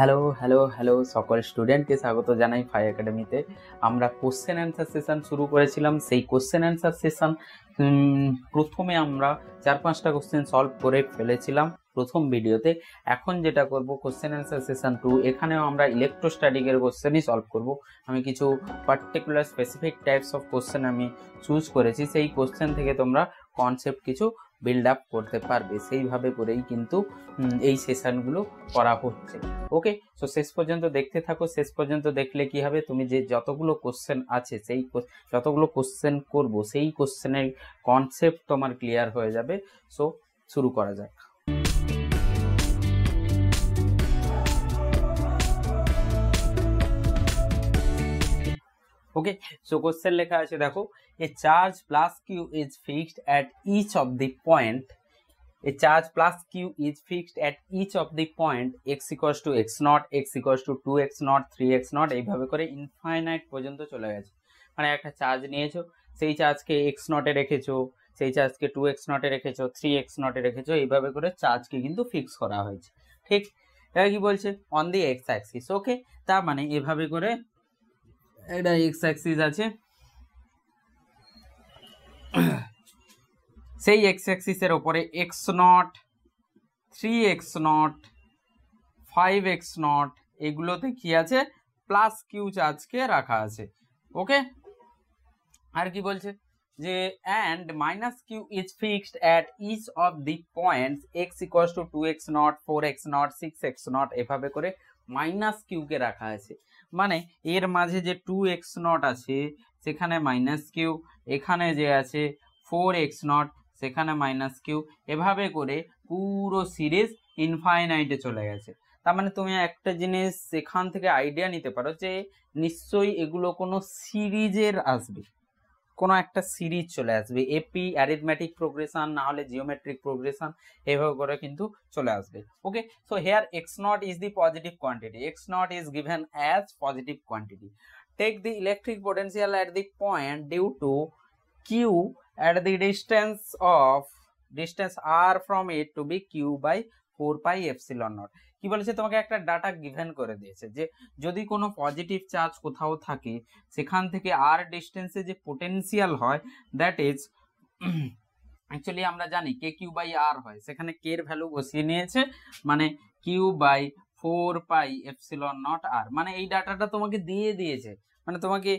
Hello hello hello সকল স্টুডেন্টকে স্বাগত জানাই ফাই একাডেমিতে আমরা কোশ্চেন অ্যান্সার সেশন শুরু করেছিলাম সেই কোশ্চেন অ্যান্সার সেশন প্রথমে আমরা চার পাঁচটা কোশ্চেন সলভ করে ফেলেছিলাম প্রথম ভিডিওতে এখন যেটা করব কোশ্চেন অ্যান্সার সেশন টু এখানেও আমরা ইলেকট্রোস্ট্যাটিকের কোশ্চেনই সলভ করব আমি কিছু particular specific types of question আমি চুজ করেছি সেই কোশ্চেন থেকে তোমরা কনসেপ্ট কিছু বিল্ড আপ করতে পারবে সেইভাবে করেই কিন্তু এই সেশানগুলো করা হচ্ছে ওকে সো শেষ পর্যন্ত দেখতে থাকো শেষ পর্যন্ত দেখলে কি হবে তুমি যে যতগুলো কোশ্চেন আছে সেই যতগুলো কোশ্চেন করব সেই কোশ্চেনের কনসেপ্ট তোমার ক্লিয়ার হয়ে যাবে সো শুরু করা যাক ওকে সো কোশ্চেন লেখা আছে দেখো a charge plus Q is fixed at each of the point a charge plus Q is fixed at each of the point X point two x naught X naught two two x naught three x naught এইভাবে করে infinite পর্যন্ত চলে গেছে মানে একটা charge নিয়েছো সেই চার্জকে x নটে রেখেছো সেই চার্জকে টু এক্স নটে রেখেছো থ্রি এক্স নটে রেখেছো এইভাবে করে চার্জকে কিন্তু ফিক্স করা হয়েছে ঠিক এটা কি বলছে on the X axis okay তার মানে এভাবে করে এটা এক্স অ্যাক্সিস আছে সেই এক্স অ্যাক্সিসের ওপরে X naught three x naught five x naught এগুলোতে কি আছে প্লাস কিউ চার্জকে রাখা আছে ওকে আর কি বলছে যে and minus Q is fixed at each of the points X equals to two x naught four x naught six x naught এভাবে করে মাইনাস কিউকে রাখা আছে মানে এর মাঝে যে টু এক্স নট আছে সেখানে মাইনাস কিউ এখানে যে আছে ফোর এক্স নট সেখানে মাইনাস কিউ এভাবে করে পুরো সিরিজ ইনফাইনাইটে চলে গেছে তার মানে তুমি একটা জিনিস এখান থেকে আইডিয়া নিতে পারো যে নিশ্চয়ই এগুলো কোনো সিরিজের আসবে কোনো একটা সিরিজ চলে আসবে এপি অ্যারিথমেটিক প্রোগ্রেশন না হলে জিওমেট্রিক প্রোগ্রেশন এভাবে করে কিন্তু চলে আসবে okay so here X naught is the positive quantity X naught is given as positive quantity take the electric potential at the point due to Q at the distance of distance R from it to be Q by four pi epsilon naught কি বলেছে তোমাকে একটা data given করে দিয়েছে যে যদি কোনো positive charge কোথাও থাকে সেখান থেকে আর ডিস্টেন্সে যে পোটেন্সিয়াল হয় দ্যাট ইজ অ্যাকচুয়ালি আমরা জানি কে কিউ বাই আর হয় সেখানে কে এর ভ্যালু বসিয়ে নিয়েছে মানে Q by four pi epsilon naught R মানে এই ডাটাটা তোমাকে দিয়ে দিয়েছে মানে তোমাকে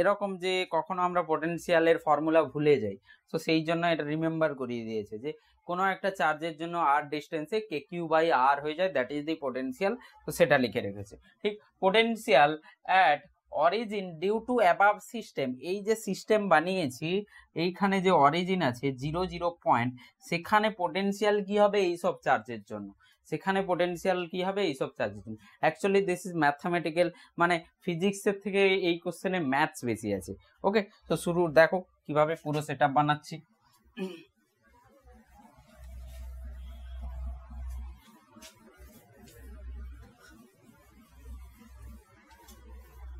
এরকম যে কখনো আমরা পটেন্সিয়ালের ফর্মুলা ভুলে যাই সো সেই জন্য এটা রিমেম্বার করিয়ে দিয়েছে যে কোনো একটা চার্জের জন্য আর ডিস্টেন্সে কে কিউ বাই আর হয়ে যায় দ্যাট ইজ দি পটেন্সিয়াল তো সেটা লিখে রেখেছে ঠিক potential at origin due to above system এই যে সিস্টেম বানিয়েছি এইখানে যে অরিজিন আছে জিরো জিরো পয়েন্ট সেখানে পটেন্সিয়াল কি হবে এই সব চার্জের জন্য সেখানে পোটেন্সিয়াল কি হবে এইসব charges actually this is mathematical মানে ফিজিক্সের থেকে এই কোশ্চেনে ম্যাথস বেশি আছে ওকে তো শুরু দেখো কিভাবে পুরো সেট বানাচ্ছি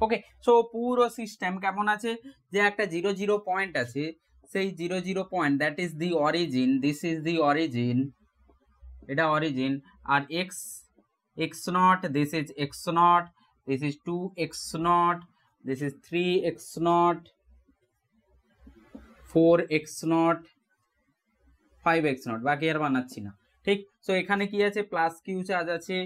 ওকে সো পুরো সিস্টেম কেমন আছে যে একটা জিরো জিরো পয়েন্ট আছে সেই zero zero point that is the origin this is the origin এটা অরিজিন আর x x0 this is x0 this is 2x0 this is 3x0 4x0 5x0 বাকি আর বানাচ্ছি না ঠিক সো এখানে কি আছে প্লাস কিউ সে আ যাচ্ছে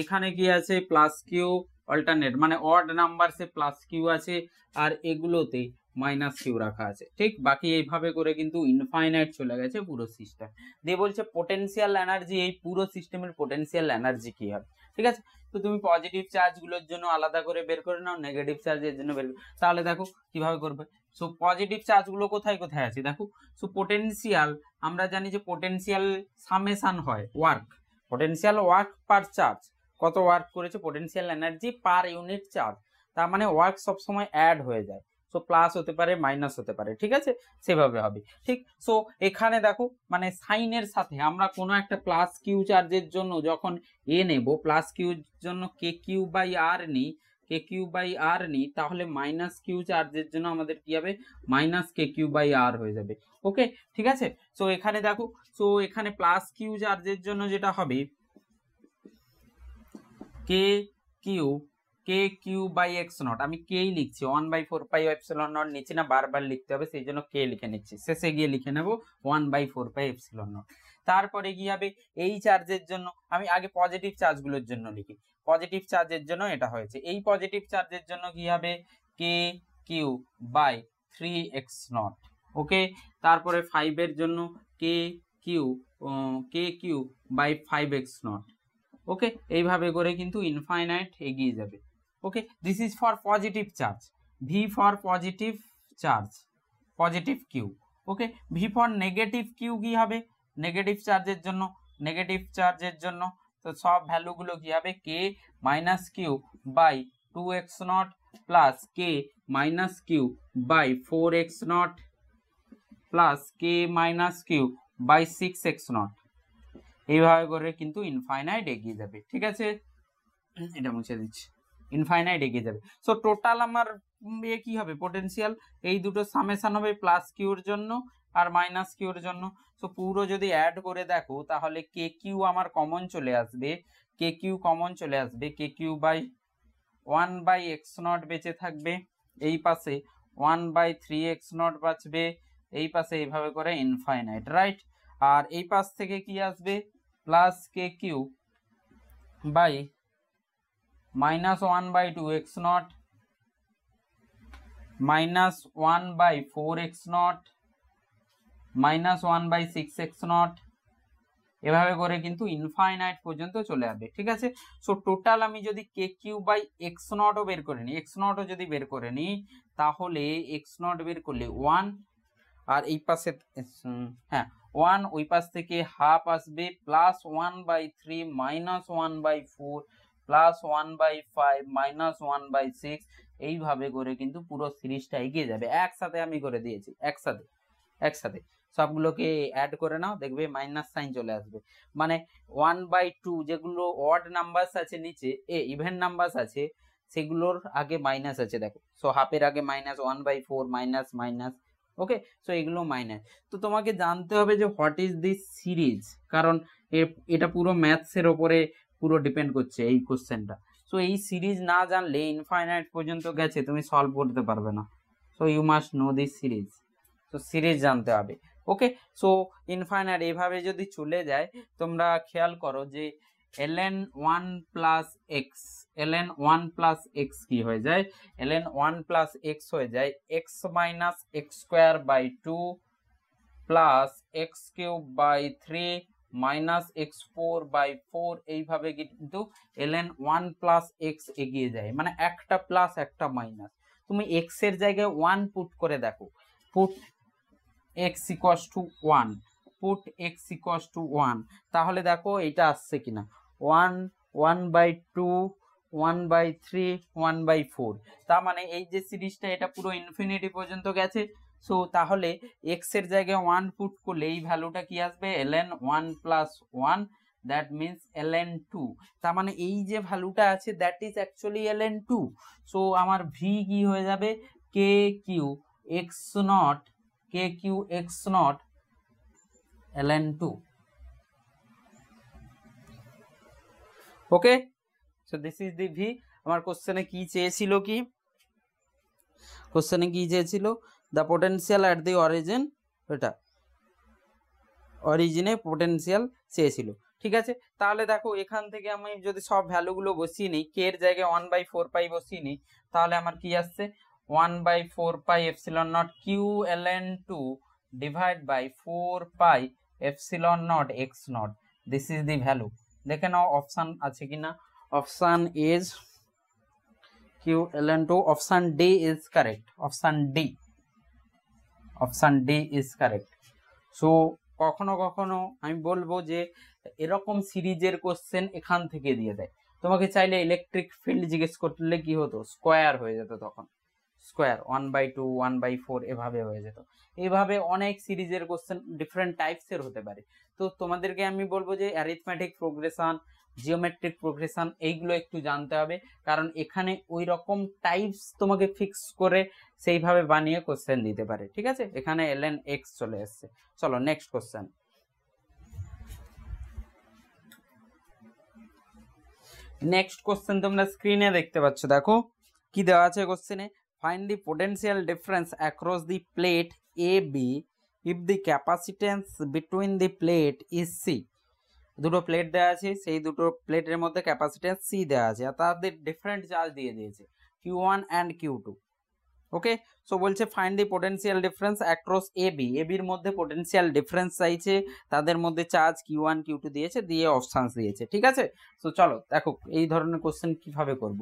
এখানে কি আছে প্লাস কিউ অল্টারনেট মানে odd number say plus Q আছে আর এগু โล তে মাইনাস কিউ রাখা আছে ঠিক বাকি এইভাবে করে কিন্তু ইনফাইনাইট চলে গেছে পুরো সিস্টেম দিয়ে বলছে পোটেন্সিয়াল এনার্জি এই পুরো সিস্টেমের পোটেন্সিয়াল এনার্জি কি হবে ঠিক আছে তো তুমি পজিটিভ চার্জগুলোর জন্য আলাদা করে বের করে নাও নেগেটিভ চার্জের জন্য বের তাহলে দেখো কিভাবে করবে সো পজিটিভ চার্জগুলো কোথায় কোথায় আছে দেখো সো পোটেন্সিয়াল আমরা জানি যে পোটেন্সিয়াল সামেশান হয় work potential work per charge কত ওয়ার্ক করেছে potential energy per unit charge তার মানে ওয়ার্ক সবসময় অ্যাড হয়ে যায় সো প্লাস হতে পারে মাইনাস হতে পারে ঠিক আছে সেভাবে হবে ঠিক সো এখানে দেখো মানে সাইনের সাথে আমরা কোনো একটা প্লাস কিউ চার্জের জন্য যখন এ নেব প্লাস কিউর জন্য কে কিউ বাই আর নিই কে কিউ বাই আর নিই তাহলে মাইনাস কিউ চার্জের জন্য আমাদের কি হবে minus k q by r হয়ে যাবে ওকে ঠিক আছে সো এখানে দেখো সো এখানে প্লাস কিউ চার্জের জন্য যেটা হবে k q k q by x naught আমি কেই লিখছি one by four pi epsilon naught নিচে না বারবার লিখতে হবে সেই জন্য কে লিখে নিচ্ছি শেষে গিয়ে লিখে নেব one by four pi epsilon naught তারপরে কি হবে এই চার্জের জন্য আমি আগে পজিটিভ চার্জগুলোর জন্য লিখি পজিটিভ চার্জের জন্য এটা হয়েছে এই পজিটিভ চার্জের জন্য কি হবে k q by three x naught okay তারপরে ফাইভের জন্য k q k q by five x naught okay এইভাবে করে কিন্তু ইনফাইনাইট এগিয়ে যাবে okay this is for positive charge v for positive charge positive q okay v for negative q কি হবে নেগেটিভ চার্জের জন্য নেগেটিভ চার্জের জন্য তো সব ভ্যালুগুলো কি হবে k minus q by two x naught plus k minus q by four x naught plus k minus q by six x naught এইভাবে করে কিন্তু ইনফাইনাইট এগিয়ে যাবে ঠিক আছে এটা মুছে দিচ্ছি ইনফাইনাইট এগিয়ে যাবে সো টোটাল আমার ইয়ে কি হবে পোটেন্সিয়াল এই দুটো সামেশান হবে প্লাস কিউর জন্য আর মাইনাস কিউর জন্য সো পুরো যদি অ্যাড করে দেখো তাহলে কে কিউ আমার কমন চলে আসবে কে কিউ কমন চলে আসবে k q by one by x naught বেঁচে থাকবে এই পাশে one by three x naught বাঁচবে এই পাশে এইভাবে করে ইনফাইনাইট রাইট আর এই পাশ থেকে কি আসবে plus k q by minus one by two x naught minus one by four x naught minus one by six x naught এভাবে করে কিন্তু ইনফাইনাইট পর্যন্ত চলে আসবে ঠিক আছে সো টোটাল আমি যদি কে কিউ বাই এক্স নটও বের করে নিই এক্স নটও যদি বের করে নিই তাহলে এক্স নট বের করলে ওয়ান আর এই পাশে হ্যাঁ ওয়ান ওই পাশ থেকে হাফ আসবে plus one by three minus one by four plus one by five minus one by six এইভাবে করে কিন্তু পুরো সিরিজটা এগিয়ে যাবে একসাথে আমি করে দিয়েছি একসাথে একসাথে সবগুলোকে অ্যাড করে নাও দেখবে মাইনাস সাইন চলে আসবে মানে ওয়ান বাই টু যেগুলো ওয়ার্ড নাম্বারস আছে নিচে এ ইভেন নাম্বারস আছে সেগুলোর আগে মাইনাস আছে দেখো সো হাফের আগে minus one by four minus minus okay so এগুলো মাইনাস তো তোমাকে জানতে হবে যে হোয়াট ইজ দিস সিরিজ কারণ এটা পুরো ম্যাথসের ওপরে পুরো ডিপেন্ড করছে এই কোশ্চেনটা সো এই সিরিজ না জানলে ইনফাইনাইট পর্যন্ত গেছে তুমি সলভ করতে পারবে না so you must know this series তো সিরিজ জানতে হবে ওকে সো ইনফাইনাইট এভাবে যদি চলে যায় তোমরা খেয়াল করো যে ln 1 plus x ln 1 plus x কি হয়ে যায় ln 1 প্লাস x হয়ে যায় x minus x square by two plus x cube by three minus x four by four এইভাবে কিন্তু এলেন ওয়ান প্লাস এক্স এগিয়ে যায় মানে একটা প্লাস একটা মাইনাস তুমি এক্স এর জায়গায় ওয়ান পুট করে দেখো put x equals to one put x equals to one তাহলে দেখো এটা আসছে কিনা one one by two one by three one by four তার মানে এই যে সিরিজটা এটা পুরো ইনফিনিটি পর্যন্ত গেছে সো তাহলে এক্স এর জায়গায় ওয়ান পুট করলে এই ভ্যালুটা কি আসবে l n one plus one that means l n two তার মানে এই যে ভ্যালুটা আছে that is actually l n two so আমার ভি কি হয়ে যাবে k q x naught k q x naught l n two okay so this is the v আমার কোশ্চেনে কি চেয়েছিল কি কোশ্চেনে কি চেয়েছিল the potential at the origin এটা অরিজিনে পোটেন্সিয়াল চেয়েছিল ঠিক আছে তাহলে দেখো এখান থেকে আমি যদি সব ভ্যালুগুলো বসিয়ে নিই কে এর জায়গায় ওয়ান বাই ফোর পাই বসিয়ে নিই তাহলে আমার কি আসছে one by four pi epsilon naught q l n two divide by four pi epsilon naught x naught this is the value দেখে নাও অপশান আছে কি না option is q l n two option d is correct option d option d is correct so কখনো কখনো আমি বলবো যে এরকম সিরিজের কোশ্চেন এখান থেকে দিয়ে দেয় তোমাকে চাইলে ইলেকট্রিক ফিল্ড জিজ্ঞেস করলে কি হতো স্কোয়ার হয়ে যেত তখন square one by two one by four এভাবে হয়ে যেত এভাবে অনেক সিরিজের কোশ্চেন ডিফারেন্ট টাইপসের হতে পারে তো তোমাদেরকে আমি বলবো যে অ্যারিথমেটিক প্রোগ্রেশন জিওমেট্রিক প্রোগ্রেশন এইগুলো একটু জানতে হবে কারণ এখানে ওই রকম টাইপস তোমাকে ফিক্স করে সেইভাবে বানিয়ে কোশ্চেন দিতে পারে ঠিক আছে এখানে এলএন এক্স চলে এসছে চলো নেক্সট কোশ্চেন নেক্সট কোশ্চেন তোমরা স্ক্রিনে দেখতে পাচ্ছ দেখো কি দেওয়া আছে কোশ্চেনে find the potential difference across the plate a b if the capacitance between the plate is c দুটো প্লেট দেওয়া আছে সেই দুটো প্লেটের মধ্যে ক্যাপাসিটার সি দেওয়া আছে আর তাদের ডিফারেন্ট চার্জ দিয়ে দিয়েছে q one and q two okay so বলছে find the potential difference across a b a বির মধ্যে পোটেন্সিয়াল ডিফারেন্স চাইছে তাদের মধ্যে charge q one q two দিয়েছে দিয়ে অপশানস দিয়েছে ঠিক আছে সো চলো দেখো এই ধরনের কোশ্চেন কিভাবে করব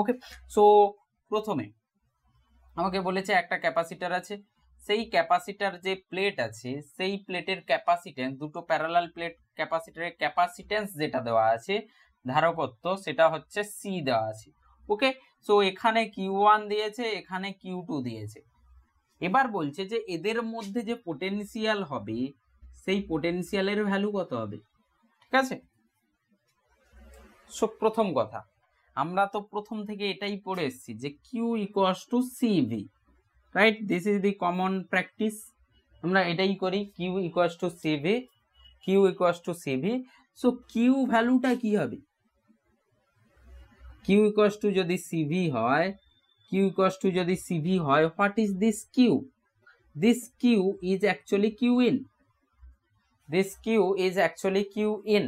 ওকে সো প্রথমে আমাকে বলেছে একটা ক্যাপাসিটার আছে সেই ক্যাপাসিটার যে প্লেট আছে সেই প্লেটের ক্যাপাসিটেন্স দুটো প্যারালাল প্লেট ক্যাপাসিটারের ক্যাপাসিটেন্স যেটা দেওয়া আছে ধারকত্ব সেটা হচ্ছে সি দেওয়া আছে ওকে সো এখানে কিউ ওয়ান দিয়েছে এখানে কিউ টু দিয়েছে এবার বলছে যে এদের মধ্যে যে পোটেনশিয়াল হবে সেই পোটেনশিয়ালের ভ্যালু কত হবে ঠিক আছে সো প্রথম কথা আমরা তো প্রথম থেকে এটাই পড়ে এসেছি যে q equals to c v right this is the common practice আমরা এটাই করি q equals to c v q equals to c v so q ভ্যালুটা কি হবে কিউ ইকুয়াস টু যদি সিভি হয় কিউ ইকুয়াস টু যদি সিভি হয় what is this q this q is actually Q in this q is actually Q in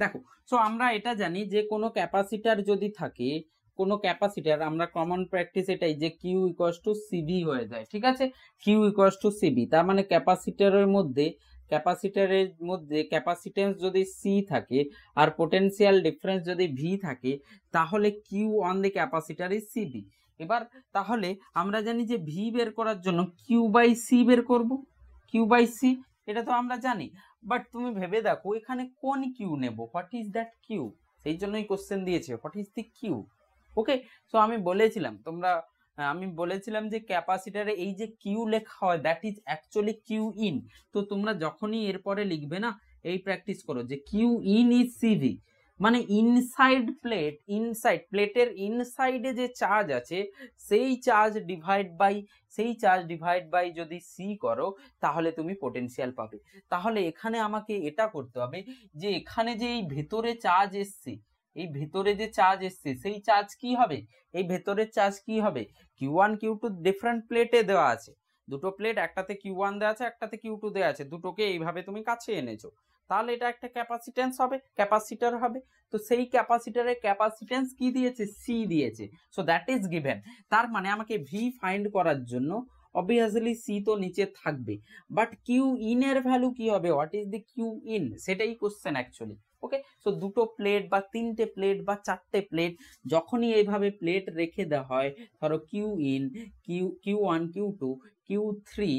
দেখো so আমরা এটা জানি যে কোনো ক্যাপাসিটার যদি থাকে কোনো ক্যাপাসিটার আমরা কমন প্র্যাকটিস এটাই যে কিউ ইকোয়াস টু সিবি হয়ে যায় ঠিক আছে কিউ ইকোয়াস টু সিবি তার মানে ক্যাপাসিটারের মধ্যে ক্যাপাসিটারের মধ্যে ক্যাপাসিটেন্স যদি সি থাকে আর পোটেন্সিয়াল ডিফারেন্স যদি ভি থাকে তাহলে q on the capacitor is সিবি এবার তাহলে আমরা জানি যে ভি বের করার জন্য কিউ বাই সি বের করব কিউ বাই সি এটা তো আমরা জানি বাট তুমি ভেবে দেখো এখানে কোন কিউ নেব হোয়াট ইজ দ্যাট কিউ সেই জন্যই কোশ্চেন দিয়েছে what is the q okay so আমি বলেছিলাম তোমরা আমি বলেছিলাম যে ক্যাপাসিটারে এই যে কিউ লেখা হয় that is actually Q in তো তোমরা যখনই এরপরে লিখবে না এই প্র্যাকটিস করো যে কিউ ইন ইজ সিভি মানে ইনসাইড প্লেট ইনসাইড প্লেটের ইনসাইডে যে চার্জ আছে সেই চার্জ ডিভাইড বাই সেই চার্জ ডিভাইড বাই যদি সি করো তাহলে তুমি পোটেনশিয়াল পাবে তাহলে এখানে আমাকে এটা করতে হবে যে এখানে যে এই ভেতরে চার্জ এসছে এই ভেতরে যে চার্জ এসছে সেই চার্জ কি হবে এই ভেতরের চার্জ কি হবে q one q two different প্লেটে দেওয়া আছে দুটো প্লেট একটাতে কিউ ওয়ান দেওয়া আছে একটাতে কিউ টু দেওয়া আছে দুটোকে এইভাবে তুমি কাছে এনেছো তাহলে এটা একটা ক্যাপাসিট্যান্স হবে ক্যাপাসিটার হবে তো সেই ক্যাপাসিটারের ক্যাপাসিট্যান্স কি দিয়েছে সি দিয়েছে সো দ্যাট ইজ গিভেন তার মানে আমাকে ভি ফাইন্ড করার জন্য অবভিয়াসলি সি তো নিচে থাকবে বাট কিউ ইন এর ভ্যালু কি হবে what is the q in সেটাই কোশ্চেন অ্যাকচুয়ালি ওকে সো দুটো প্লেট বা তিনটে প্লেট বা চারটে প্লেট যখনই এইভাবে প্লেট রেখে দেওয়া হয় ধরো q in q q one q two q three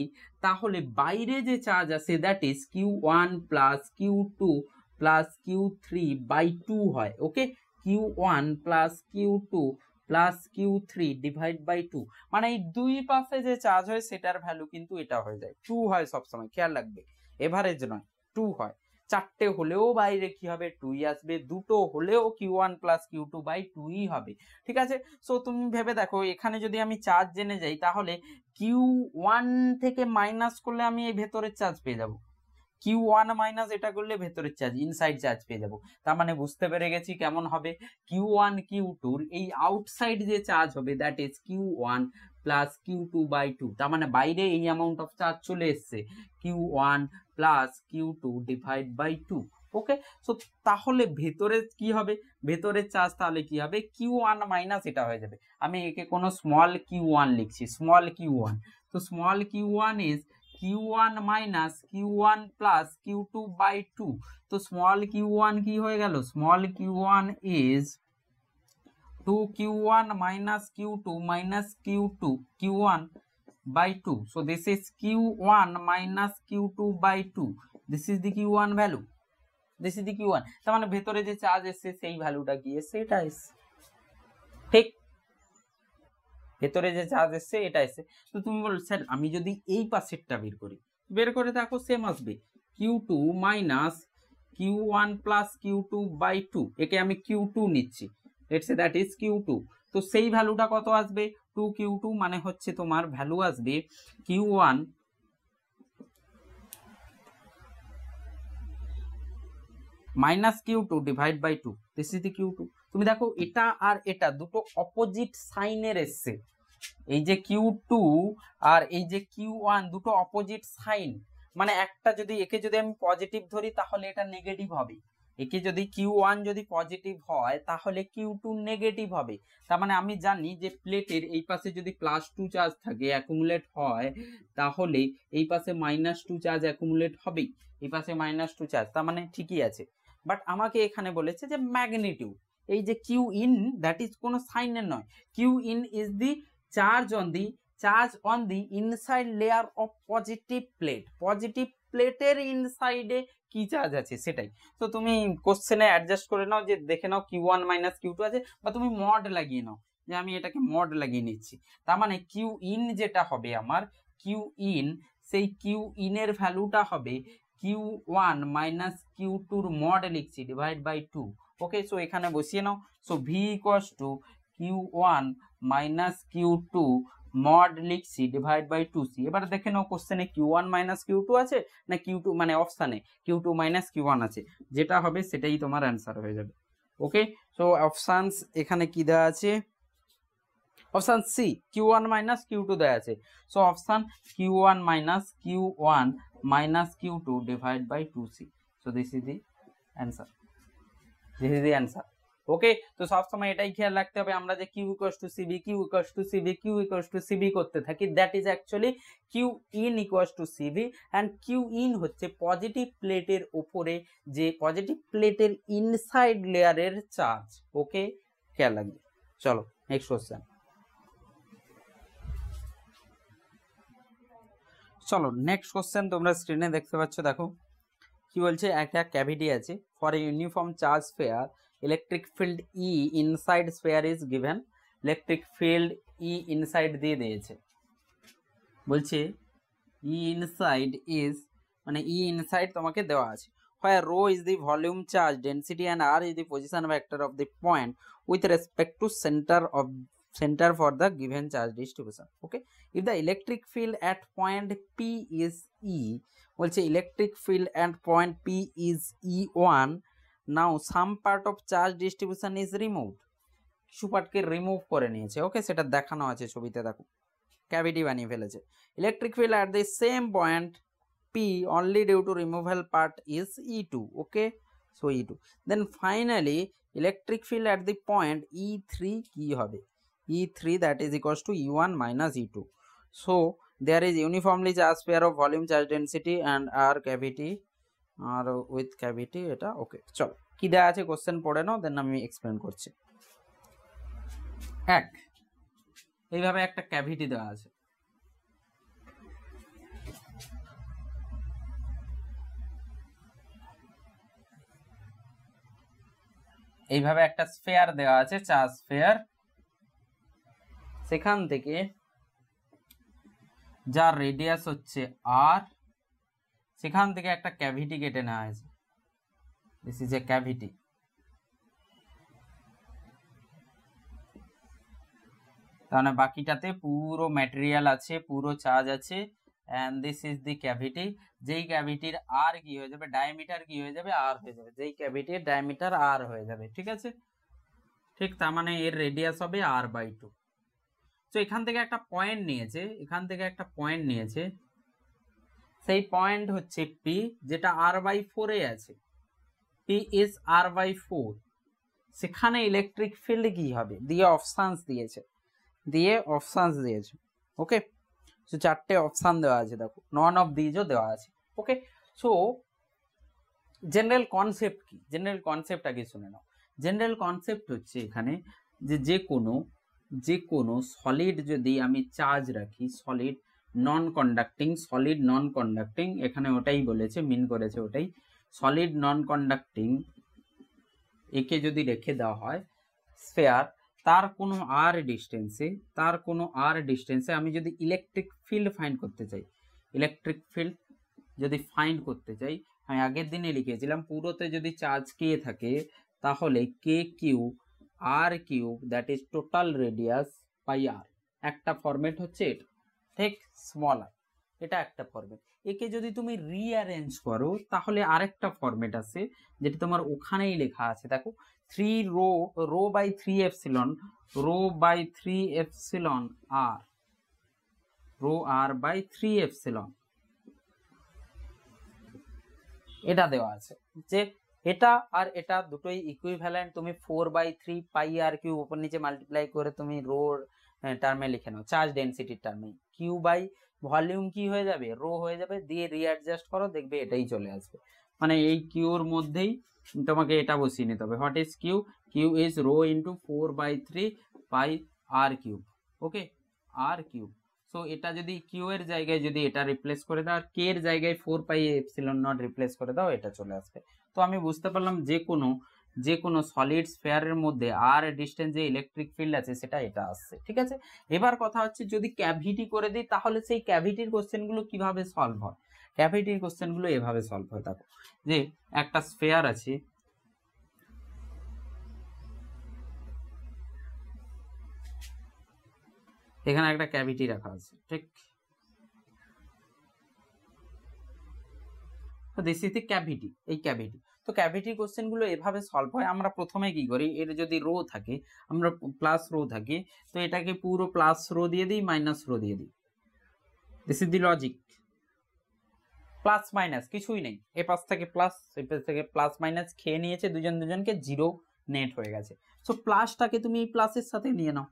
তাহলে বাইরে যে চার্জ আছে that is q one plus q two plus q three by two হয় okay q one plus q two plus q three divide by two মানে এই দুই পাশে যে চার্জ হয় সেটার ভ্যালু কিন্তু এটা হয়ে যায় টু হয় সবসময় খেয়াল রাখবে এভারেজ নয় টু হয় চারটে হলেও বাইরে কি হবে টুই আসবে দুটো হলেও q one plus q two by টুই হবে ঠিক আছে সো তুমি ভেবে দেখো এখানে যদি আমি চার্জ জেনে যাই তাহলে কিউ ওয়ান থেকে মাইনাস করলে আমি এই ভেতরের চার্জ পেয়ে যাব কিউ ওয়ান মাইনাস এটা করলে ভেতরের চার্জ ইনসাইড চার্জ পেয়ে যাব তার মানে বুঝতে পেরে গেছি কেমন হবে কিউ ওয়ান কিউ টুর এই আউটসাইড যে চার্জ হবে that is q one plus q two by two তার মানে বাইরে এই অ্যামাউন্ট অফ চার্জ চলে এসছে q one plus q two divide by two okay so তাহলে ভেতরে কি হবে ভেতরের চার্জ তাহলে কি হবে কিউ ওয়ান মাইনাস এটা হয়ে যাবে আমি একে কোনো স্মল কিউ ওয়ান লিখছি স্মল কিউ ওয়ান তো small q one is q one minus Q one plus q two by two তো স্মল কিউ ওয়ান কি হয়ে গেল small q one is two q one minus Q two minus Q two q one by 2 so this is q1 minus q2 by 2 this is the q1 value this is the q1 তার মানে ভেতরে যে charge এসছে সেই ভ্যালুটা কি এসছে এটা এসছে ঠিক ভেতরে যে চার্জ এসছে এটা এসছে তো তুমি বল স্যার আমি যদি এই পাশেরটা বের করি বের করে দেখো সেম আসবে q2 minus q1 plus q2 by 2 একে আমি q2 নিচ্ছি এ দ্যাট ইজ কিউ টু তো সেই ভ্যালুটা কত আসবে টু কিউ টু মানে হচ্ছে তোমার ভ্যালু আসবে q one minus Q two divide by two this is the q two তুমি দেখো এটা আর এটা দুটো অপোজিট সাইনের এসছে এই যে কিউ টু আর এই যে কিউ ওয়ান দুটো অপোজিট সাইন মানে একটা যদি একে যদি আমি পজিটিভ ধরি তাহলে এটা নেগেটিভ হবে একে যদি কিউ ওয়ান যদি পজিটিভ হয় তাহলে কিউ টু নেগেটিভ হবে তার মানে আমি জানি যে প্লেটের এই পাশে যদি প্লাস টু চার্জ থাকে অ্যাকুমুলেট হয় তাহলে এই পাশে মাইনাস টু চার্জ অ্যাকুমুলেট হবেই এই পাশে মাইনাস টু চার্জ তার মানে ঠিকই আছে বাট আমাকে এখানে বলেছে যে ম্যাগনিটিউড এই যে কিউ ইন দ্যাট ইজ কোনো সাইনের নয় q in is the charge on the charge on the inside layer of positive plate positive প্লেটের ইনসাইডে কি চার্জ আছে সেটাই তো তুমি কোশ্চেনে অ্যাডজাস্ট করে নাও যে দেখে নাও q one minus Q two আছে বা তুমি মড লাগিয়ে নাও যে আমি এটাকে মড লাগিয়ে নিচ্ছি তার মানে কিউ ইন যেটা হবে আমার কিউ ইন সেই কিউ ইনের ভ্যালুটা হবে কিউ ওয়ান মাইনাস কিউ টুর মড লিখছি divide by two okay so এখানে বসিয়ে নাও so v equals to q one minus Q two mod লিখছি ডিভাইড বাই টু সি এবার দেখে নাও কোশ্চেনে q one minus Q two আছে না কিউ টু মানে অপশানে q two minus Q one আছে যেটা হবে সেটাই তোমার অ্যান্সার হয়ে যাবে ওকে সো অপশানস এখানে কি দেওয়া আছে option C Q one minus Q two দেওয়া আছে so option Q one minus Q one minus Q two divide by two C so this is the answer this is the answer okay তো সবসময় এটাই খেয়াল রাখতে হবে আমরা যে Q equals to CB Q equals to CB Q equals to CB করতে থাকি that is actually Q in equals to CB and Q in হচ্ছে পজিটিভ প্লেটের ওপরে যে পজিটিভ প্লেটের ইনসাইড লেয়ারের চার্জ ওকে খেয়াল রাখবে চলো নেক্সট কোশ্চেন চলো নেক্সট কোশ্চেন তোমরা স্ক্রিনে দেখতে পাচ্ছ দেখো কি বলছে একটা ক্যাভিটি আছে for uniform charge sphere electric field E inside sphere is given electric field E inside দিয়ে দিয়েছে বলছে E inside is মানে E inside তোমাকে দেওয়া আছে where rho is the volume charge density and r is the position vector of the point with respect to center of center for the given charge distribution okay if the electric field at point p is e বলছে electric field at point p is e1 now some part of charge distribution is removed কিছু পার্টকে remove করে নিয়েছে ওকে সেটা দেখানো আছে ছবিতে দেখো ক্যাভিটি বানিয়ে ফেলেছে electric field at the same point p only due to removal part is e two okay so e two then finally electric field at the point e three কি হবে e three that is equals to e one minus e two so there is uniformly charge sphere of volume charge density and r cavity r with cavity এটা okay চলো কি দেয়া আছে question পড়ে নাও দেন আমি explain করছি এক এইভাবে একটা ক্যাভিটি দেওয়া আছে এইভাবে একটা স্ফেয়ার দেওয়া আছে চা স্ফেয়ার সেখান থেকে যার রেডিয়াস হচ্ছে আর সেখান থেকে একটা ক্যাভিটি কেটে নেওয়া হয়েছে দিস ইজ এ ক্যাভিটি তাহলে বাকিটাতে পুরো ম্যাটেরিয়াল আছে পুরো চার্জ আছে and this is the cavity যেই ক্যাভিটির আর কি হয়ে যাবে ডায়ামিটার কি হয়ে যাবে আর হয়ে যাবে যেই ক্যাভিটির ডায়ামিটার আর হয়ে যাবে ঠিক আছে ঠিক তার মানে এর রেডিয়াস হবে আর বাই টু তো এখান থেকে একটা পয়েন্ট নিয়েছে এখান থেকে একটা পয়েন্ট নিয়েছে সেই পয়েন্ট হচ্ছে পি যেটা আর বাই ফোরে আছে P is R by four সেখানে ইলেকট্রিক ফিল্ড কি হবে দিয়ে অপশানস দিয়েছে দিয়ে অপশানস দিয়েছে ওকে সো চারটে অপশান দেওয়া আছে দেখো নন অফ দিজও দেওয়া আছে ওকে সো জেনারেল কনসেপ্ট কি জেনারেল কনসেপ্ট আগে শুনে নাও জেনারেল কনসেপ্ট হচ্ছে এখানে যে যে কোনো যে কোনো সলিড যদি আমি চার্জ রাখি solid non conducting solid non conducting এখানে ওটাই বলেছে মিন করেছে ওটাই সলিড নন কন্ডাক্টিং একে যদি রেখে দেওয়া হয় স্পেয়ার তার কোনো আর ডিস্টেন্সে তার কোনো আর ডিস্টেন্সে আমি যদি ইলেকট্রিক ফিল্ড ফাইন্ড করতে চাই ইলেকট্রিক ফিল্ড যদি ফাইন্ড করতে চাই আমি আগের দিনে লিখেছিলাম পুরোতে যদি চার্জ কে থাকে তাহলে K Q R cube that is total radius by R একটা ফর্মেট হচ্ছে এটা থেকে স্মলার এটা একটা ফরম্যাট একে যদি তুমি রিঅ্যারেঞ্জ করো তাহলে আরেকটা ফরম্যাট আছে যেটা তোমার ওখানেই লেখা আছে দেখো three rho rho by three epsilon rho by three epsilon আর rho R by three epsilon এটা দেওয়া আছে যে এটা আর এটা দুটোই ইকুইভ্যালেন্ট তুমি four by three pi R Q উপর নিচে মাল্টিপ্লাই করে তুমি রোর টার্মে হ্যাঁ, লিখে নাও চার্জ ডেন্সিটির টার্মে কিউ বাই ভলিউম কি হয়ে যাবে রো হয়ে যাবে দিয়ে রিঅ্যাডজাস্ট করো দেখবে এটাই চলে আসবে মানে এই কিউর মধ্যেই তোমাকে এটা বসিয়ে নিতে হবে what is Q Q is rho into four by three by R cube okay R cube so এটা যদি কিউ এর জায়গায় যদি এটা রিপ্লেস করে দাও আর কে এর জায়গায় four pi epsilon naught replace করে দাও এটা চলে আসবে তো আমি বুঝতে পারলাম যে কোনো যে কোনো সলিড স্পেয়ারের মধ্যে আর ডিস্টেন্স যে ইলেকট্রিক ফিল্ড আছে সেটা এটা আসছে ঠিক আছে এবার কথা হচ্ছে যদি ক্যাভিটি করে দিই তাহলে সেই ক্যাভিটির কোশ্চেনগুলো কিভাবে সলভ হয় ক্যাভিটির কোশ্চেনগুলো এভাবে সলভ হয় দেখো যে একটা স্পেয়ার আছে এখানে একটা ক্যাভিটি রাখা আছে ঠিক দিস ইজ ক্যাভিটি এই ক্যাভিটি তো ক্যাভিটির কোশ্চেনগুলো এভাবে সলভ হয় আমরা প্রথমে কি করি এর যদি রো থাকে আমরা প্লাস রো থাকে তো এটাকে পুরো প্লাস রো দিয়ে দিই মাইনাস রো দিয়ে দিই this is the logic plus minus কিছুই নেই এ পাশ থেকে প্লাস এ পাশ থেকে প্লাস মাইনাস খেয়ে নিয়েছে দুজন দুজনকে জিরো নেট হয়ে গেছে সো প্লাসটাকে তুমি এই প্লাসের সাথে নিয়ে নাও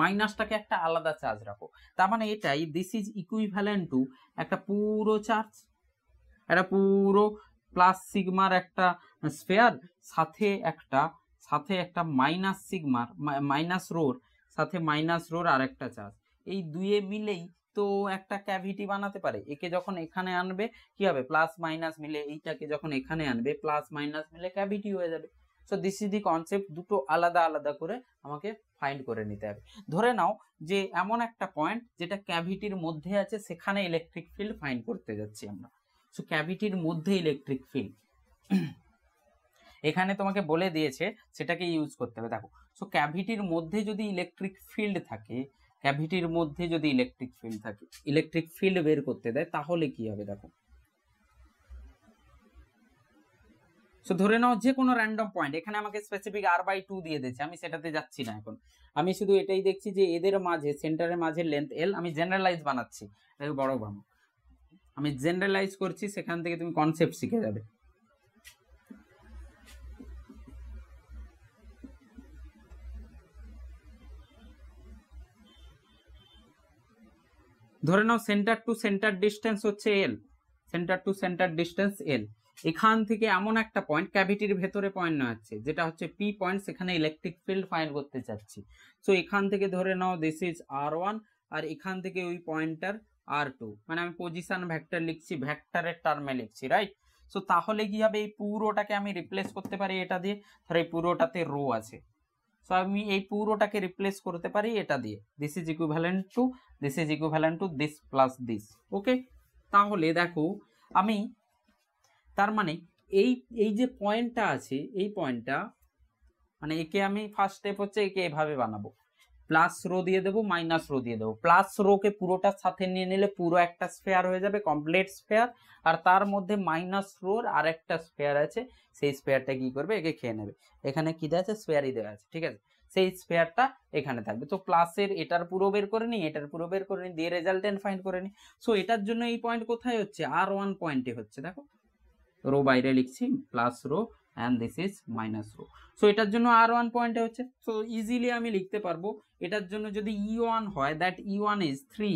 মাইনাসটাকে একটা আলাদা চার্জ রাখো তার মানে এটাই দিস ইজ ইকুইভ্যালেন্ট টু একটা পুরো চার্জ একটা পুরো প্লাস সিগমার একটা স্পেয়ার সাথে একটা সাথে একটা মাইনাস সিগমার মাইনাস রোর সাথে মাইনাস রোর আর একটা চার্জ এই দুয়ে মিলেই তো একটা ক্যাভিটি বানাতে পারে একে যখন এখানে আনবে কি হবে প্লাস মাইনাস মিলে এইটাকে যখন এখানে আনবে প্লাস মাইনাস মিলে ক্যাভিটি হয়ে যাবে so this is the concept দুটো আলাদা আলাদা করে আমাকে ফাইন্ড করে নিতে হবে ধরে নাও যে এমন একটা পয়েন্ট যেটা ক্যাভিটির মধ্যে আছে সেখানে ইলেকট্রিক ফিল্ড ফাইন্ড করতে যাচ্ছি আমরা সো ক্যাভিটির মধ্যে ইলেকট্রিক ফিল্ড এখানে তোমাকে বলে দিয়েছে সেটাকে ইউজ করতে হবে দেখো সো ক্যাভিটির মধ্যে যদি ইলেকট্রিক ফিল্ড থাকে ক্যাভিটির মধ্যে যদি ইলেকট্রিক ফিল্ড থাকে ইলেকট্রিক ফিল্ড বের করতে দেয় তাহলে কি হবে দেখো সো ধরে নাও যে কোনো র্যান্ডম পয়েন্ট এখানে আমাকে স্পেসিফিক আর বাই টু দিয়ে দিয়েছে আমি সেটাতে যাচ্ছি না এখন আমি শুধু এটাই দেখছি যে এদের মাঝে সেন্টারের মাঝে লেন্থ এল আমি জেনারেলাইজ বানাচ্ছি বড় বানাবো আমি জেনারেলাইজ করছি সেখান থেকে তুমি কনসেপ্ট শিখে যাবে ধরে নাও সেন্টার টু সেন্টার ডিস্টেন্স হচ্ছে L centre to centre distance L এখান থেকে এমন একটা পয়েন্ট ক্যাভিটির ভেতরে পয়েন্ট নেওয়াচ্ছে যেটা হচ্ছে পি পয়েন্ট সেখানে ইলেকট্রিক ফিল্ড ফাইন করতে চাচ্ছি সো এখান থেকে ধরে নাও দিস ইজ আর ওয়ান আর এখান থেকে ওই পয়েন্টটার আর টু মানে আমি পজিশন ভ্যাক্টর লিখছি ভ্যাক্টরের টার্মে লিখছি রাইট সো তাহলে কি হবে এই পুরোটাকে আমি রিপ্লেস করতে পারি এটা দিয়ে ধর এই পুরোটাতে রো আছে সো আমি এই পুরোটাকে রিপ্লেস করতে পারি এটা দিয়ে this is equivalent to this is equivalent to this plus this okay তাহলে দেখো আমি তার মানে এই এই যে পয়েন্টটা আছে এই পয়েন্টটা মানে একে আমি ফার্স্ট স্টেপ হচ্ছে একে এভাবে বানাবো প্লাস রো দিয়ে দেবো মাইনাস রো দিয়ে দেবো প্লাস রোকে পুরোটার সাথে নিয়ে নিলে পুরো একটা স্পেয়ার হয়ে যাবে কমপ্লিট স্পেয়ার আর তার মধ্যে মাইনাস রোর আর একটা স্পেয়ার আছে সেই স্পেয়ারটা কি করবে একে খেয়ে নেবে এখানে কি দেওয়া আছে স্পেয়ারই দেওয়া আছে ঠিক আছে সেই স্পেয়ারটা এখানে থাকবে তো প্লাসের এটার পুরো বের করে নিই এটার পুরো বের করে নিই দিয়ে রেজাল্ট এন্ড ফাইন করে নিই সো এটার জন্য এই পয়েন্ট কোথায় হচ্ছে আর ওয়ান পয়েন্টে হচ্ছে দেখো রো বাইরে লিখছি plus rho and this is minus rho so এটার জন্য আর ওয়ান পয়েন্টে হচ্ছে সো ইজিলি আমি লিখতে পারবো এটার জন্য যদি ই e ওয়ান হয় that E one is three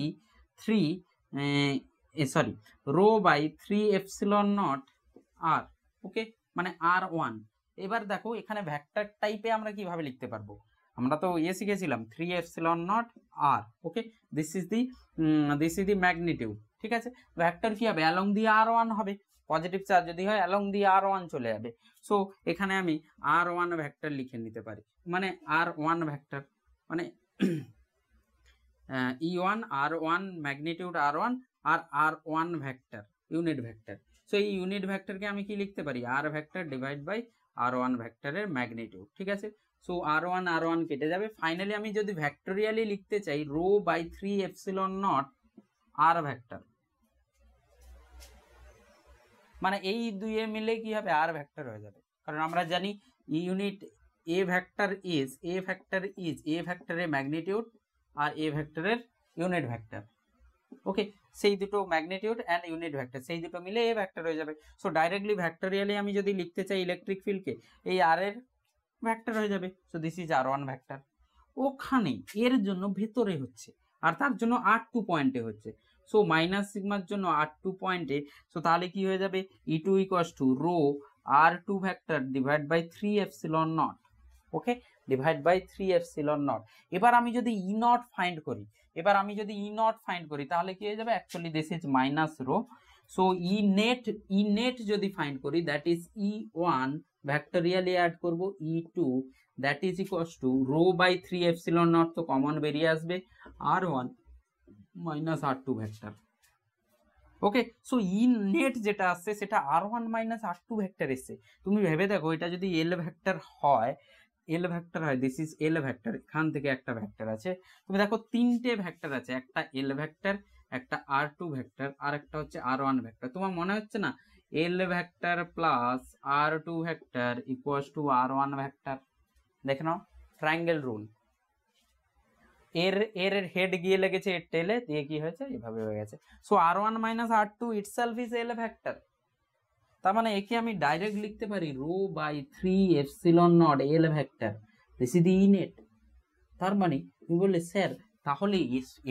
three sorry rho by three epsilon naught R okay মানে আর ওয়ান এবার দেখো এখানে ভ্যাক্টার টাইপে আমরা কিভাবে লিখতে পারবো আমরা তো ইয়ে শিখেছিলাম three epsilon naught R okay this is the this is the magnitude ঠিক আছে ভ্যাক্টার কী হবে অ্যালং দি আর ওয়ান হবে পজিটিভ চার্জ যদি হয় অ্যালং দি আর ওয়ান চলে যাবে সো এখানে আমি আর ওয়ান ভ্যাক্টর লিখে নিতে পারি মানে, মানে e আর ওয়ান ভ্যাক্টর মানে E one R one magnitude R one R R one vector unit vector so এই ইউনিট ভ্যাক্টরকে আমি কি লিখতে পারি R vector divide by R one ভ্যাক্টরের ম্যাগনিটিউড ঠিক আছে so R one R one কেটে যাবে ফাইনালি আমি যদি ভ্যাক্টোরিয়ালি লিখতে চাই rho by three epsilon naught R vector মানে এই দুয়ে মিলে কি হবে আর ভ্যাক্টর হয়ে যাবে কারণ আমরা জানি unit A vector is A vector is A ভ্যাক্টরের ম্যাগনিটিউড আর এ ভ্যাক্টরের ইউনিট ভ্যাক্টর ওকে সেই দুটো ম্যাগনিটিউড অ্যান্ড ইউনিট ভ্যাক্টর সেই দুটো মিলে এ ভ্যাক্টর হয়ে যাবে সো ডাইরেক্টলি ভ্যাক্টরিয়ালি আমি যদি লিখতে চাই ইলেকট্রিক ফিল্ডকে এই আর এর ভ্যাক্টর হয়ে যাবে so this is R one vector ওখানে এর জন্য ভেতরে হচ্ছে আর তার জন্য আর টু পয়েন্টে হচ্ছে সো মাইনাস সিগমার জন্য আর টু পয়েন্টে সো তাহলে কি হয়ে যাবে E two equals to rho R two vector divide by three epsilon naught okay divide by three epsilon naught এবার আমি যদি ই নট ফাইন্ড করি এবার আমি যদি ই নট ফাইন্ড করি তাহলে কি হয়ে যাবে actually this is minus rho so E net E net যদি ফাইন্ড করি that is E one vectorially add করবো E two that is equals to rho by three epsilon naught তো কমন বেরিয়ে আসবে R one minus R two vector okay so in net যেটা আসছে সেটা R one minus R two vector এসছে তুমি ভেবে দেখো এটা যদি এল ভেক্টর হয় এল ভেক্টর হয় দিস ইজ এল ভেক্টর এখান থেকে একটা ভেক্টর আছে তুমি দেখো তিনটে ভেক্টর আছে একটা এল ভেক্টর একটা আর টু ভেক্টর আর একটা হচ্ছে আর ওয়ান ভেক্টর তোমার মনে হচ্ছে না L vector plus R two vector equals to R one vector দেখে নাও ট্রায়াঙ্গেল রুল এর এর হেড গিয়ে লেগেছে এর টেলে দিয়ে কি হয়েছে এভাবে হয়ে গেছে so R one minus R two itself is L factor তার মানে একে আমি ডাইরেক্ট লিখতে পারি rho by three epsilon naught L vector this is E net তার মানে তুমি বললে স্যার তাহলে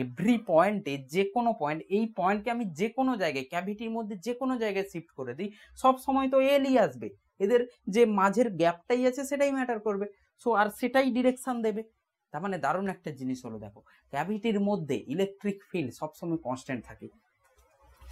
এভরি পয়েন্টে যে কোনো পয়েন্ট এই পয়েন্টকে আমি যে কোনো জায়গায় ক্যাভিটির মধ্যে যে কোনো জায়গায় শিফট করে দিই সব সময় তো এলই আসবে এদের যে মাঝের গ্যাপটাই আছে সেটাই ম্যাটার করবে সো আর সেটাই ডিরেকশন দেবে তার মানে দারুণ একটা জিনিস হলো দেখো ক্যাভিটির মধ্যে ইলেকট্রিক ফিল্ড সবসময় কনস্ট্যান্ট থাকে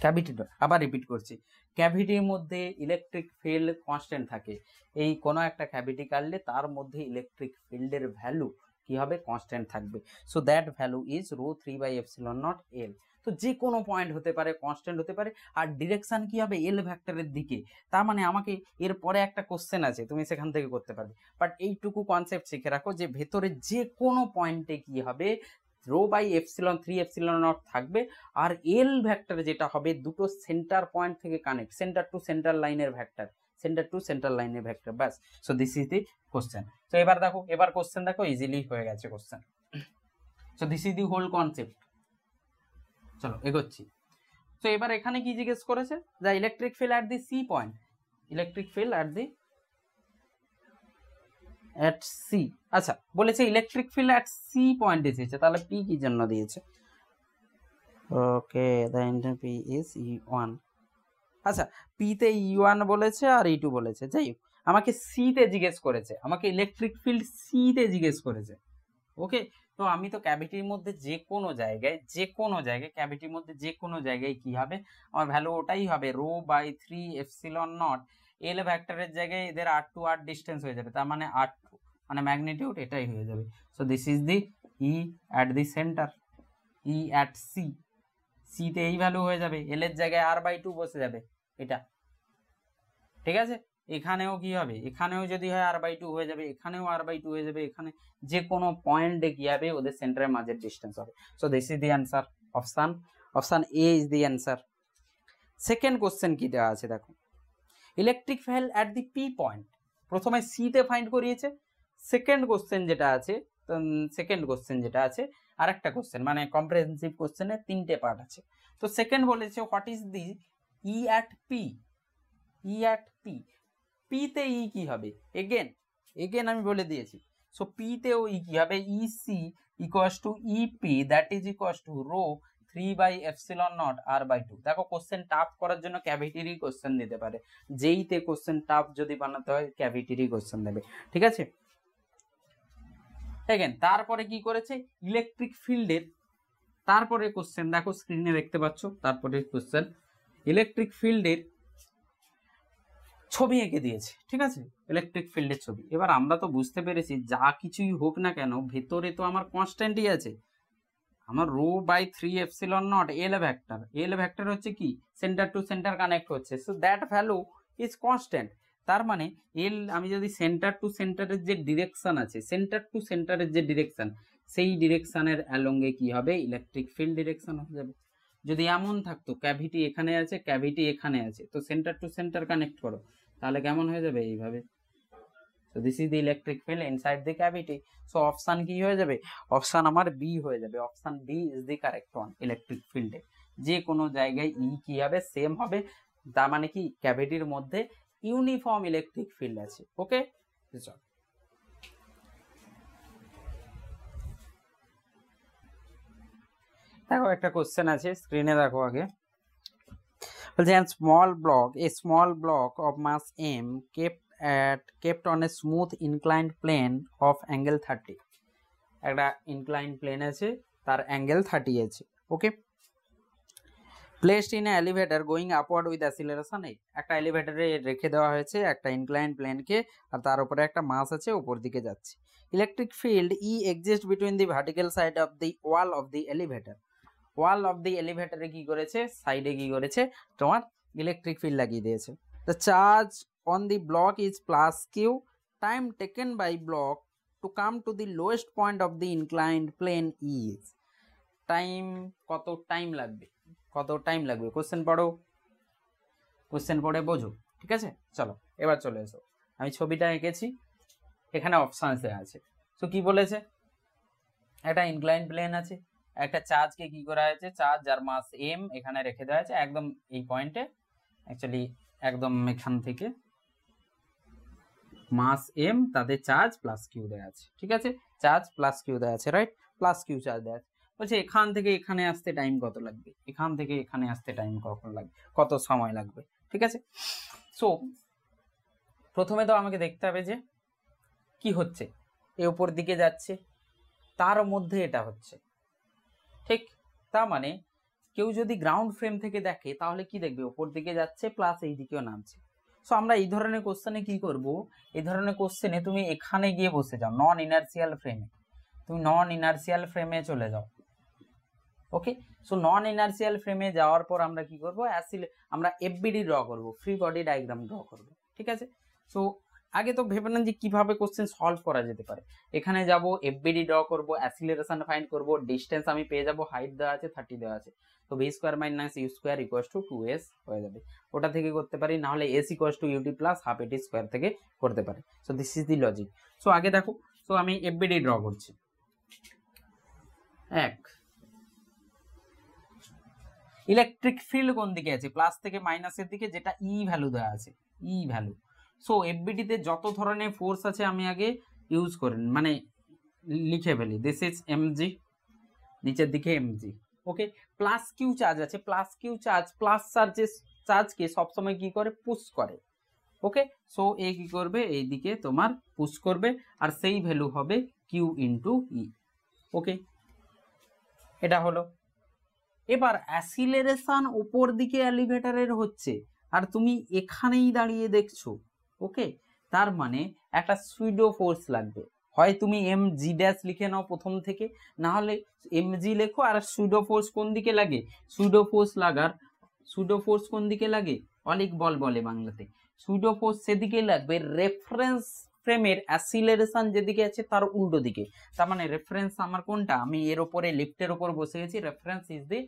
ক্যাভিটি আবার রিপিট করছি ক্যাভিটির মধ্যে ইলেকট্রিক ফিল্ড কনস্ট্যান্ট থাকে এই কোনো একটা ক্যাভিটি কাটলে তার মধ্যে ইলেকট্রিক ফিল্ডের ভ্যালু কি হবে কনস্ট্যান্ট থাকবে so that value is rho three by epsilon naught L তো যে কোনো পয়েন্ট হতে পারে কনস্ট্যান্ট হতে পারে আর ডিরেকশান কি হবে এল ভ্যাক্টরের দিকে তার মানে আমাকে এর পরে একটা কোশ্চেন আছে তুমি সেখান থেকে করতে পারবে বাট এইটুকু কনসেপ্ট শিখে রাখো যে ভেতরে যে কোনো পয়েন্টে কি হবে rho by epsilon three epsilon naught থাকবে আর এল ভ্যাক্টর যেটা হবে দুটো সেন্টার পয়েন্ট থেকে কানেক্ট সেন্টার টু সেন্টার লাইনের ভ্যাক্টর সেন্টার টু সেন্টার লাইনের ভেক্টর ব্যাস so this is the question তো এবার দেখো এবার কোশ্চেন দেখো ইজিলি হয়ে গেছে question so this is the whole concept চলো এগোচ্ছি তো এবার এখানে কি জিজ্ঞেস করেছে the electric field at the C point electric field at the at C আচ্ছা বলেছে ইলেকট্রিক ফিল অ্যাট সি পয়েন্টে দিয়েছে তাহলে পি কি জন্য দিয়েছে okay the inter P is E one আচ্ছা পিতে ই ওয়ান বলেছে আর ই e টু বলেছে যাই হোক আমাকে সিতে জিজ্ঞেস করেছে আমাকে ইলেকট্রিক ফিল্ড সিতে জিজ্ঞেস করেছে ওকে তো আমি তো ক্যাভিটির মধ্যে যে কোনো জায়গায় যে কোনো জায়গায় ক্যাভিটির মধ্যে যে কোনো জায়গায় কি হবে আমার ভ্যালু ওটাই হবে rho by three epsilon naught L ভ্যাক্টরের জায়গায় এদের আট টু আট ডিস্টেন্স হয়ে যাবে তার মানে আট টু মানে ম্যাগনিটিউড এটাই হয়ে যাবে so this is the E at the centre E at C সিতে এই ভ্যালু হয়ে যাবে এল এর জায়গায় আর বাই টু বসে যাবে এটা ঠিক আছে এখানেও কি হবে এখানেও যদি হয় আর বাই টু হয়ে যাবে এখানেও আর বাই টু হয়ে যাবে এখানে যে কোনো পয়েন্টে কি হবে ওদের সেন্টারের মাঝের ডিস্টেন্স হবে so this is the answer option option A is the answer second question কি দেওয়া আছে দেখো electric field at the P point প্রথমে সিতে ফাইন্ড করিয়েছে সেকেন্ড কোশ্চেন যেটা আছে সেকেন্ড কোশ্চেন যেটা আছে আর একটা কোশ্চেন মানে কম্প্রেহেন্সিভ কোশ্চেনের তিনটে পার্ট আছে তো সেকেন্ড বলেছে what is the E at P E at P পিতে ই কি হবে এগেন এগেন আমি বলে দিয়েছি সো পিতেও ই e কি হবে E C equals to E P that is equals to rho three by epsilon naught R by two দেখো question tough করার জন্য ক্যাভিটিরই কোশ্চেন দিতে পারে যেইতে কোশ্চেন টাফ যদি বানাতে হয় ক্যাভিটিরই কোশ্চেন দেবে ঠিক আছে এগেন তারপরে কি করেছে ইলেকট্রিক ফিল্ডের তারপরে কোশ্চেন দেখো স্ক্রিনে দেখতে পাচ্ছ তারপরে কোশ্চেন ইলেকট্রিক ফিল্ডের ছবি এঁকে দিয়েছে ঠিক আছে ইলেকট্রিক ফিল্ডের ছবি এবার আমরা তো বুঝতে পেরেছি যা কিছুই হোক না কেন ভেতরে তো আমার কনস্ট্যান্টই আছে আমার rho by three epsilon naught L vector L vector হচ্ছে কি সেন্টার টু সেন্টার কানেক্ট হচ্ছে so that value is constant তার মানে এল আমি যদি সেন্টার টু সেন্টারের যে ডিরেকশান আছে সেন্টার টু সেন্টারের যে ডিরেকশান সেই ডিরেকশানের অ্যালঙ্গে কি হবে ইলেকট্রিক ফিল্ড ডিরেকশান হয়ে যাবে যদি এমন থাকতো ক্যাভিটি এখানে আছে ক্যাভিটি এখানে আছে তো সেন্টার টু সেন্টার কানেক্ট করো তাহলে কেমন হয়ে যাবে এইভাবে তো this is the electric field inside the cavity so option কি হয়ে যাবে অপশান আমার বি হয়ে যাবে option B is the correct one electric ফিল্ডে যে কোনো জায়গায় ই e কি হবে সেম হবে তা মানে কি ক্যাভিটির মধ্যে ইউনিফর্ম ইলেকট্রিক ফিল্ড আছে ওকে চল দেখো একটা কোশ্চেন আছে স্ক্রিনে দেখো আগে বলছে small block a small block of mass M kept at kept on a smooth inclined plane of angle thirty একটা ইনক্লাইন প্লেন আছে তার অ্যাঙ্গেল থার্টি আছে okay placed in elevator going upward with acceleration এই একটা এলিভেটারে রেখে দেওয়া হয়েছে একটা ইনক্লাইন প্লেনকে আর তার উপরে একটা মাস আছে উপর দিকে যাচ্ছে electric field E exist between the vertical side of the wall of the elevator wall of the এলিভেটারে কি করেছে সাইডে কি করেছে তোমার ইলেকট্রিক ফিল্ড লাগিয়ে দিয়েছে the charge on the block is plus Q time taken by block to come to the lowest point of the inclined plane is time কত টাইম লাগবে কত টাইম লাগবে কোশ্চেন পড়ো কোশ্চেন পড়ে বোঝো ঠিক আছে চলো এবার চলে এসো আমি ছবিটা এঁকেছি এখানে অপশানসে আছে সো কি বলেছে একটা ইনক্লাইন প্লেন আছে একটা চার্জকে কি করা হয়েছে চার্জ যার মাস এম এখানে রেখে দেওয়া হয়েছে একদম এই পয়েন্টে অ্যাকচুয়ালি একদম এখান থেকে মাস এম তাদের চার্জ প্লাস কিউ দেওয়া আছে ঠিক আছে চার্জ প্লাস কিউ দেওয়া আছে রাইট প্লাস কিউ চার্জ দেওয়া আছে বলছে এখান থেকে এখানে আসতে টাইম কত লাগবে এখান থেকে এখানে আসতে টাইম কখন লাগবে কত সময় লাগবে ঠিক আছে সো প্রথমে তো আমাকে দেখতে হবে যে কি হচ্ছে এ ওপর দিকে যাচ্ছে তার মধ্যে এটা হচ্ছে ঠিক তা মানে কেউ যদি গ্রাউন্ড ফ্রেম থেকে দেখে তাহলে কি দেখবে ওপর দিকে যাচ্ছে প্লাস এই দিকেও নামছে সো আমরা এই ধরনের কোশ্চেনে কি করব এই ধরনের কোশ্চেনে তুমি এখানে গিয়ে বসে যাও নন ইনার্সিয়াল ফ্রেমে তুমি নন ইনার্সিয়াল ফ্রেমে চলে যাও ওকে সো নন ইনার্সিয়াল ফ্রেমে যাওয়ার পর আমরা কি করব অ্যাসিল আমরা এফবিডি ড্র করব ফ্রি বডি ডায়াগ্রাম ড্র করব ঠিক আছে সো আগে তো ভেবে নেন যে কিভাবে কোশ্চেন সলভ করা যেতে পারে এখানে যাব এফবিডি ড্র করব অ্যাসিলারেশন ফাইন্ড করব ডিসটেন্স আমি পেয়ে যাব হাইট দেওয়া আছে থার্টি দেওয়া আছে তো V square minus U square equals to two S হয়ে যাবে ওটা থেকে করতে পারি নাহলে S equals to UT plus half AT square থেকে করতে পারি so this is the logic so আগে দেখো সো আমি এফবিডি ড্র করছি এক ইলেকট্রিক ফিল্ড কোন দিকে আছে প্লাস থেকে মাইনাসের দিকে যেটা ই e ভ্যালু দেওয়া আছে ই e ভ্যালু সো এফবিডিতে যত ধরনের ফোর্স আছে আমি আগে ইউজ করেন মানে লিখে ফেলি দিস ইজ এমজি নিচের দিকে MG okay plus Q charge আছে plus Q charge plus charges চার্জকে সবসময় কি করে পুশ করে ওকে সো এ কি করবে এই দিকে তোমার পুশ করবে আর সেই ভ্যালু হবে কিউ ইন্টু ই ওকে এটা হলো এবার অ্যাসিলারেশন ওপর দিকে অ্যালিভেটারের হচ্ছে আর তুমি এখানেই দাঁড়িয়ে দেখছো ওকে তার মানে একটা সুইডো ফোর্স লাগবে হয় তুমি এম জি ড্যাশ লিখে নাও প্রথম থেকে না হলে এম জি লেখো আর সুইডো ফোর্স কোন দিকে লাগে সুইডো ফোর্স লাগার সুইডো ফোর্স কোন দিকে লাগে অলিক বল বলে বাংলাতে সুইডো ফোর্স সেদিকে লাগবে রেফারেন্স ফ্রেমের অ্যাসিলারেশন যেদিকে আছে তার উল্টো দিকে তার মানে রেফারেন্স আমার কোনটা আমি এর ওপরে লিফটের ওপর বসে গেছি রেফারেন্স ইজ দি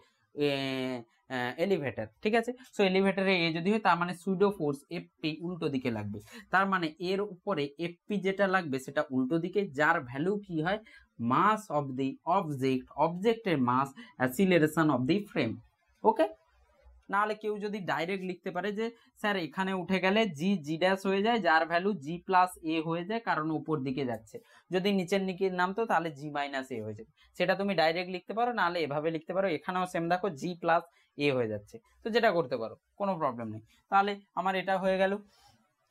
এলিভেটার ঠিক আছে সো এলিভেটারে এ যদি হয় তার মানে সুইডো ফোর্স এফপি উল্টো দিকে লাগবে তার মানে এর উপরে এফপি যেটা লাগবে সেটা উল্টো দিকে যার ভ্যালু কি হয় মাস অফ দি অবজেক্ট অবজেক্টের মাস অ্যাসিলারেশন অফ দি ফ্রেম ওকে নাহলে কেউ যদি ডাইরেক্ট লিখতে পারে যে স্যার এখানে উঠে গেলে জি জি ড্যাশ হয়ে যায় যার ভ্যালু জি প্লাস এ হয়ে যায় কারণ উপর দিকে যাচ্ছে যদি নিচের নিকে নামতো তাহলে জি মাইনাস এ হয়ে যাবে সেটা তুমি ডাইরেক্ট লিখতে পারো নাহলে এভাবে লিখতে পারো এখানেও সেম দেখো জি প্লাস এ হয়ে যাচ্ছে তো যেটা করতে পারো কোনো প্রবলেম নেই তাহলে আমার এটা হয়ে গেল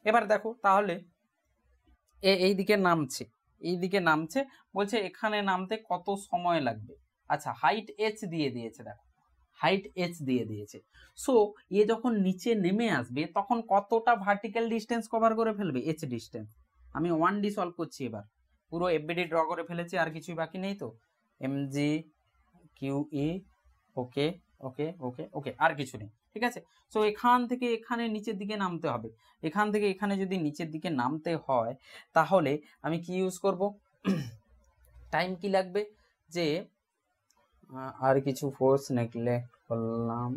এবার দেখো তাহলে এ এই দিকে নামছে এই দিকে নামছে বলছে এখানে নামতে কত সময় লাগবে আচ্ছা হাইট এইচ দিয়ে দিয়েছে দেখো হাইট এইচ দিয়ে দিয়েছে সো এ যখন নিচে নেমে আসবে তখন কতটা ভার্টিক্যাল ডিস্টেন্স কভার করে ফেলবে এইচ ডিস্টেন্স আমি ওয়ান ডি সলভ করছি এবার পুরো এফবিডি ড্র করে ফেলেছি আর কিছুই বাকি নেই তো এম কিউ কিউই ওকে ওকে ওকে ওকে আর কিছু নেই ঠিক আছে সো এখান থেকে এখানে নিচের দিকে নামতে হবে এখান থেকে এখানে যদি নিচের দিকে নামতে হয় তাহলে আমি কি ইউজ করব টাইম কি লাগবে যে আর কিছু ফোর্স নেকলে করলাম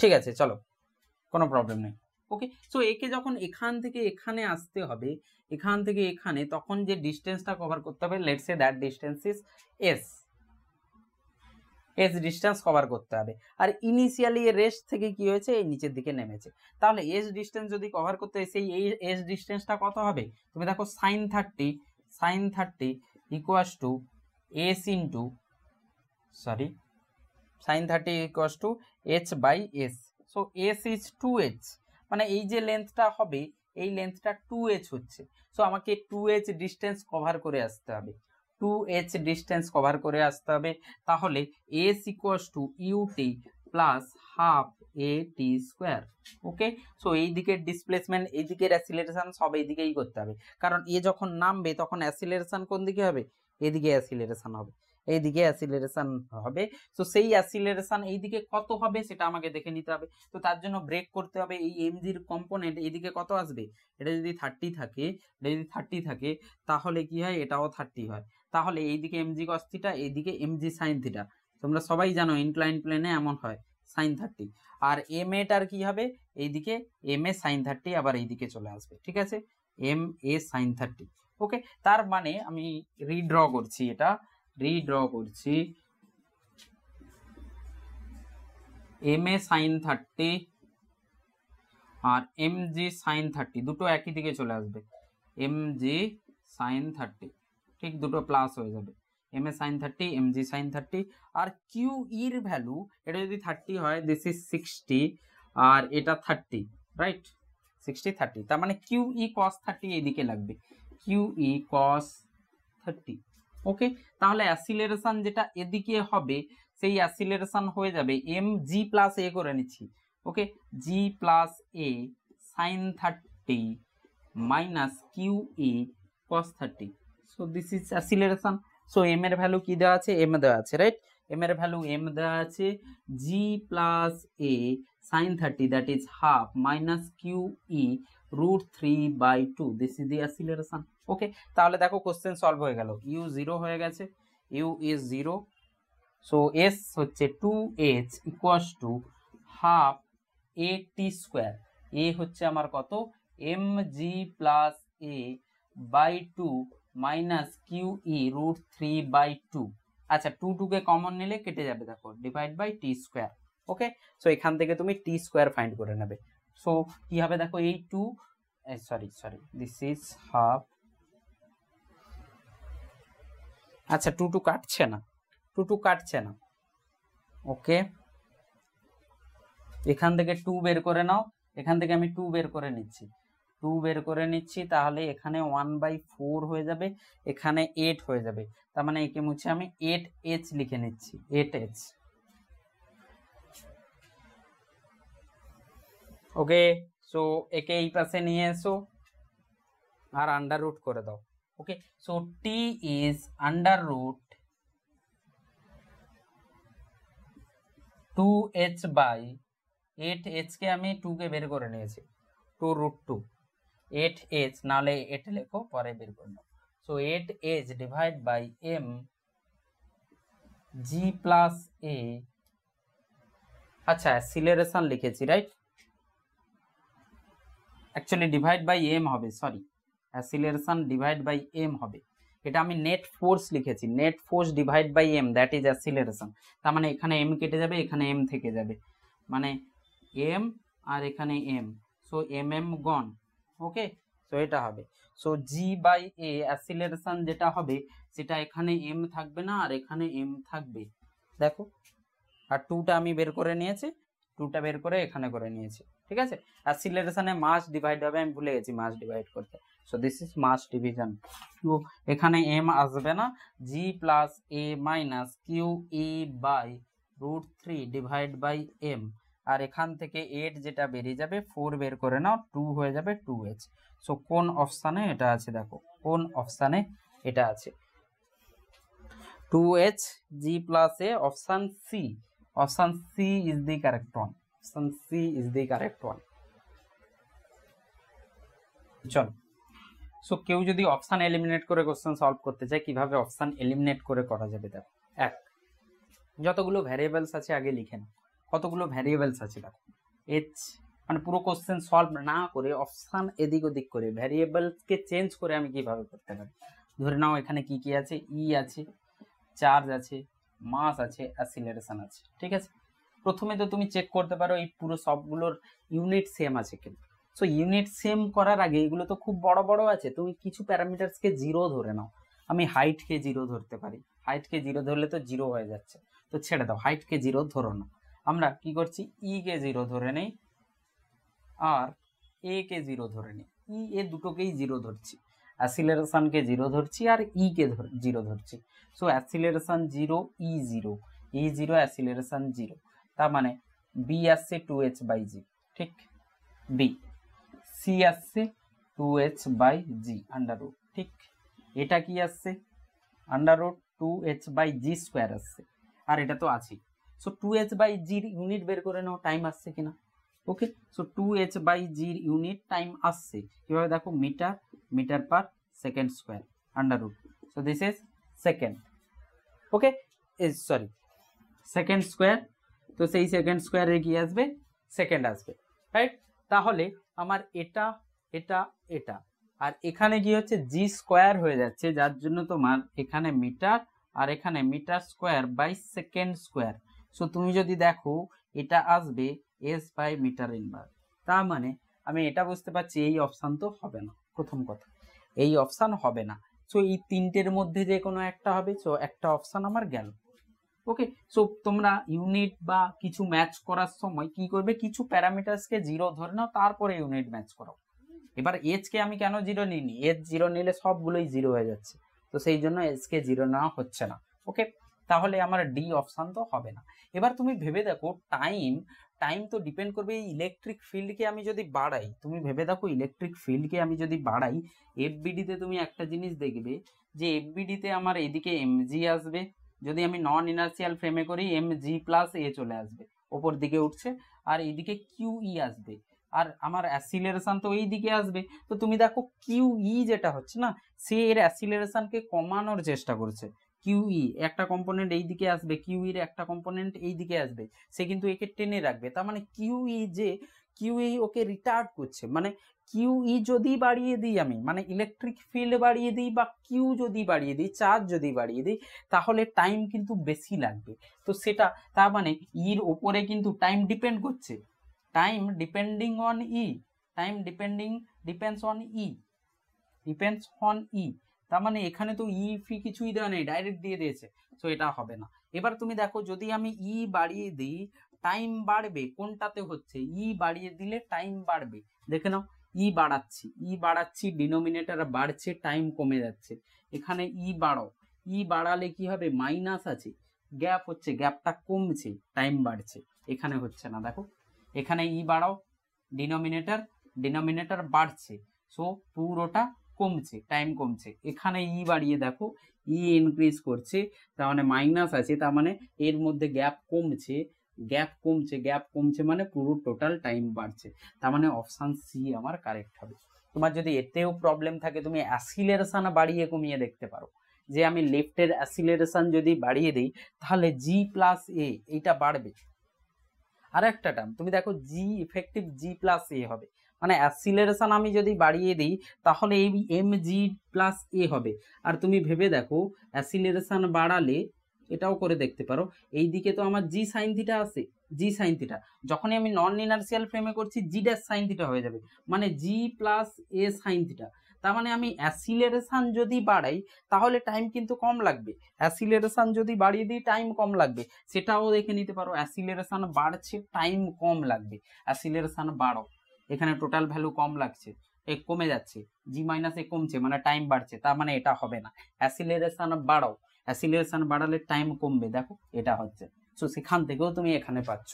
ঠিক আছে চলো কোনো প্রবলেম নেই ওকে সো একে যখন এখান থেকে এখানে আসতে হবে এখান থেকে এখানে তখন যে ডিস্টেন্সটা কভার করতে হবে let's say that distance is S S distance cover করতে হবে আর ইনিশিয়ালি রেস্ট থেকে কি হয়েছে এই নিচের দিকে নেমেছে তাহলে এস ডিস্টেন্স যদি কভার করতে হয় সেই এই এস ডিস্টেন্সটা কত হবে তুমি দেখো sine thirty sine thirty equals to S in two sorry sine thirty equals to H by S so S is two H মানে এই যে লেন্থটা হবে এই লেন্থটা টু এইচ হচ্ছে সো আমাকে টু এইচ ডিস্টেন্স কভার করে আসতে হবে টু এইচ ডিস্টেন্স কভার করে আসতে হবে তাহলে S equals to UT plus half A T square okay so এই দিকের ডিসপ্লেসমেন্ট এই দিকের অ্যাসিলেশন সব এই দিকেই করতে হবে কারণ এ যখন নামবে তখন অ্যাসিলেশন কোন দিকে হবে এদিকে অ্যাসিলেশন হবে এইদিকে অ্যাসিলারেশন হবে তো সেই অ্যাসিলারেশন এইদিকে কত হবে সেটা আমাকে দেখে নিতে হবে তো তার জন্য ব্রেক করতে হবে এই এমজির কম্পোনেন্ট এইদিকে কত আসবে এটা যদি থার্টি থাকে এটা যদি থার্টি থাকে তাহলে কি হয় এটাও থার্টি হয় তাহলে এইদিকে এমজি কস্তিটা এইদিকে এমজি সাইন থিটা তোমরা সবাই জানো ইনক্লাইন প্লেনে এমন হয় সাইন থার্টি আর এম এটার কি হবে এইদিকে এম এ সাইন থার্টি আবার এইদিকে চলে আসবে ঠিক আছে M A sine thirty okay তার মানে আমি রিড্র করছি এটা রিড্র করছি এম এ সাইন থার্টি আর এম জি সাইন থার্টি দুটো একই দিকে চলে আসবে এম জি সাইন থার্টি ঠিক দুটো প্লাস হয়ে যাবে M A sine thirty M G sine thirty আর কিউ ইর ভ্যালু এটা যদি থার্টি হয় দিস ইজ সিক্সটি আর এটা থার্টি রাইট সিক্সটি থার্টি তার মানে কিউ ই কস থার্টি এইদিকে লাগবে কিউ ই কস থার্টি ওকে তাহলে অ্যাসিলারেশন যেটা এদিকে হবে সেই অ্যাসিলারেশন হয়ে যাবে এম জি প্লাস এ করে নিচ্ছি okay G plus A sine thirty minus Q A cos thirty so this is acceleration so M এর ভ্যালু কি দেওয়া আছে এম দেওয়া আছে রাইট এম এর ভ্যালু এম দেওয়া আছে G plus A sine thirty that is half minus Q E root three by two this is the acceleration okay তাহলে দেখো কোশ্চেন সলভ হয়ে গেল ইউ জিরো হয়ে গেছে U is zero so S হচ্ছে two H equals two half A T square A হচ্ছে আমার কত M G plus A by two minus Q E root three by two আচ্ছা two টুকে কমন নিলে কেটে যাবে দেখো divide by T square okay so এখান থেকে তুমি টি স্কোয়ার ফাইন্ড করে নেবে সো কী হবে দেখো এই two sorry sorry this is half আচ্ছা টু টু কাটছে না টু টু কাটছে না ওকে এখান থেকে টু বের করে নাও এখান থেকে আমি টু বের করে নিচ্ছি টু বের করে নিচ্ছি তাহলে এখানে ওয়ান বাই ফোর হয়ে যাবে এখানে এইট হয়ে যাবে তার মানে একে মুছে আমি এইট এইচ লিখে নিচ্ছি এইট এইচ ওকে সো একে এই পাশে নিয়ে এসো আর আন্ডার রুট করে দাও okay so t is under root 2h by 8h কে আমি 2 কে বের করে নিয়েছি 2 root 2 8h নালে 8 লেখো পরে বের করে নাও so 8h divide by m g plus a আচ্ছা অ্যাসিলারেশন লিখেছি right actually divide by M হবে sorry acceleration divide by M হবে এটা আমি নেট ফোর্স লিখেছি net force divide by M that is acceleration তার মানে এখানে এম কেটে যাবে এখানে এম থেকে যাবে মানে এম আর এখানে M so M M gone okay so এটা হবে so G by A acceleration যেটা হবে সেটা এখানে এম থাকবে না আর এখানে এম থাকবে দেখো আর টুটা আমি বের করে নিয়েছি টুটা বের করে এখানে করে নিয়েছি ঠিক আছে আর অ্যাসিলারেশনে মাস ডিভাইড হবে আমি ভুলে গেছি মাস ডিভাইড করতে so this is mass division তো এখানে এম আসবে না G plus A minus Q E by root three divide by M আর এখান থেকে এইট যেটা বেরিয়ে যাবে ফোর বের করে নাও টু হয়ে যাবে টু এইচ সো কোন অপশানে এটা আছে দেখো কোন অপশানে এটা আছে two H G plus A option C Option C is the correct one. Option C is the correct one. চল সো কেউ যদি অপশান এলিমিনেট করে কোশ্চেন সলভ করতে চায় কিভাবে অপশান এলিমিনেট করে করা যাবে দেখো এক যতগুলো ভ্যারিয়েবলস আছে আগে লিখে নাও কতগুলো ভ্যারিয়েবলস আছে দেখো এইচ মানে পুরো কোশ্চেন সলভ না করে অপশান এদিক ওদিক করে ভ্যারিয়েবলসকে চেঞ্জ করে আমি কিভাবে করতে পারি ধরে নাও এখানে কি কি আছে ই e আছে চার্জ আছে মাস আছে অ্যাসিলারেশন আছে ঠিক আছে প্রথমে তো তুমি চেক করতে পারো এই পুরো সবগুলোর ইউনিট সেম আছে কিনা সো ইউনিট সেম করার আগে এগুলো তো খুব বড় বড় আছে তুমি কিছু প্যারামিটার্সকে জিরো ধরে নাও আমি হাইটকে জিরো ধরতে পারি হাইটকে জিরো ধরলে তো জিরো হয়ে যাচ্ছে তো ছেড়ে দাও হাইটকে জিরো ধরো না আমরা কি করছি ই e কে জিরো ধরে নেই আর এ কে জিরো ধরে নিই ই e, এ দুটোকেই জিরো ধরছি অ্যাসিলারেশনকে জিরো ধরছি আর ইকে e জিরো ধরছি so acceleration zero E e zero E e zero acceleration zero তার মানে বি আসছে টু এইচ বাই জি ঠিক বি সি আসছে two H by G under root ঠিক এটা কি আসছে under root two H by G square আসছে আর এটা তো আছেই সো টু এইচ বাই জির ইউনিট বের করে নাও টাইম আসছে কিনা okay so two H by জির ইউনিট টাইম আসছে কীভাবে দেখো metre meter per second square under root. So this is second. Okay, is sorry, second square. তো সেই সেকেন্ড স্কোয়ারে কি আসবে সেকেন্ড আসবে রাইট তাহলে আমার এটা এটা এটা আর এখানে কি হচ্ছে জি স্কোয়ার হয়ে যাচ্ছে যার জন্য তোমার এখানে মিটার আর এখানে metre square by second square so তুমি যদি দেখো এটা আসবে এস বাই মিটার ইনভার তার মানে আমি এটা বুঝতে পারছি এই অপশান তো হবে না প্রথম কথা এই অপশান হবে না সো এই তিনটের মধ্যে যে কোনো একটা হবে সো একটা অপশান আমার গেল ওকে সো তোমরা ইউনিট বা কিছু ম্যাচ করার সময় কি করবে কিছু প্যারামিটার্সকে জিরো ধরে নাও তারপরে ইউনিট ম্যাচ করো এবার এজকে আমি কেন জিরো নিইনি এজ জিরো নিলে সবগুলোই জিরো হয়ে যাচ্ছে তো সেই জন্য এজকে জিরো নেওয়া হচ্ছে না ওকে তাহলে আমার ডি অপশান তো হবে না এবার তুমি ভেবে দেখো টাইম টাইম তো ডিপেন্ড করবে এই ইলেকট্রিক ফিল্ডকে আমি যদি বাড়াই তুমি ভেবে দেখো ইলেকট্রিক ফিল্ডকে আমি যদি বাড়াই এফবিডিতে তুমি একটা জিনিস দেখবে যে এফবিডিতে আমার এদিকে জি আসবে যদি আমি নন ইনার্সিয়াল ফ্রেমে করি এম জি প্লাস এ চলে আসবে ওপর দিকে উঠছে আর এইদিকে কিউ ই e আসবে আর আমার অ্যাসিলারেশন তো এই দিকে আসবে তো তুমি দেখো কিউ ই e যেটা হচ্ছে না সে এর অ্যাসিলেরেশানকে কমানোর চেষ্টা করছে কিউই একটা কম্পোনেন্ট এই দিকে আসবে কিউইর একটা কম্পোনেন্ট এই দিকে আসবে সে কিন্তু একে টেনে রাখবে তার মানে কিউই যে কিউই ওকে রিটার্ড করছে মানে কিউই যদি বাড়িয়ে দিই আমি মানে ইলেকট্রিক ফিল্ড বাড়িয়ে দিই বা কিউ যদি বাড়িয়ে দিই চার্জ যদি বাড়িয়ে দিই তাহলে টাইম কিন্তু বেশি লাগবে তো সেটা তার মানে ইর ওপরে কিন্তু টাইম ডিপেন্ড করছে time depending on E time depending depends on E depends on E তার মানে এখানে তো ই e, ফি e কিছুই দেওয়া নেই ডাইরেক্ট দিয়ে দিয়েছে সো এটা হবে না এবার তুমি দেখো যদি আমি ই e বাড়িয়ে দিই টাইম বাড়বে কোনটাতে হচ্ছে ই বাড়িয়ে দিলে টাইম বাড়বে দেখে নাও ই বাড়াচ্ছি ই বাড়াচ্ছি ডিনোমিনেটার বাড়ছে টাইম কমে যাচ্ছে এখানে ই বাড়াও ই বাড়ালে কি হবে মাইনাস আছে গ্যাপ হচ্ছে গ্যাপটা কমছে টাইম বাড়ছে এখানে হচ্ছে না দেখো এখানে ই বাড়াও ডিনোমিনেটার ডিনোমিনেটার বাড়ছে সো পুরোটা কমছে টাইম কমছে এখানে ই e বাড়িয়ে দেখো ই e ইনক্রিজ করছে তার মানে মাইনাস আছে তার মানে এর মধ্যে গ্যাপ কমছে গ্যাপ কমছে গ্যাপ কমছে মানে পুরো টোটাল টাইম বাড়ছে তার মানে অপশান সি আমার কারেক্ট হবে তোমার যদি এতেও প্রবলেম থাকে তুমি অ্যাসিলারেশন বাড়িয়ে কমিয়ে দেখতে পারো যে আমি লেফটের অ্যাসিলারেশন যদি বাড়িয়ে দিই তাহলে জি প্লাস এ এইটা বাড়বে আর একটা টার্ম তুমি দেখো জি ইফেক্টিভ জি প্লাস এ হবে মানে অ্যাসিলারেশান আমি যদি বাড়িয়ে দিই তাহলে এই এম জি প্লাস এ হবে আর তুমি ভেবে দেখো অ্যাসিলারেশান বাড়ালে এটাও করে দেখতে পারো এই দিকে তো আমার জি সাইন থিটা আছে জি সাইন থিটা যখনই আমি নন ইনার্সিয়াল ফ্রেমে করছি জি ড্যাশ সাইন থিটা হয়ে যাবে মানে G plus A sine theta তার মানে আমি অ্যাসিলারেশান যদি বাড়াই তাহলে টাইম কিন্তু কম লাগবে অ্যাসিলারেশান যদি বাড়িয়ে দিই টাইম কম লাগবে সেটাও দেখে নিতে পারো অ্যাসিলারেশান বাড়ছে টাইম কম লাগবে অ্যাসিলারেশান বাড়ো এখানে টোটাল ভ্যালু কম লাগছে এ কমে যাচ্ছে জি মাইনাস এ কমছে মানে টাইম বাড়ছে তার মানে এটা হবে না অ্যাসিলারেশন বাড়াও অ্যাসিলারেশন বাড়ালে টাইম কমবে দেখো এটা হচ্ছে সো সেখান থেকেও তুমি এখানে পাচ্ছ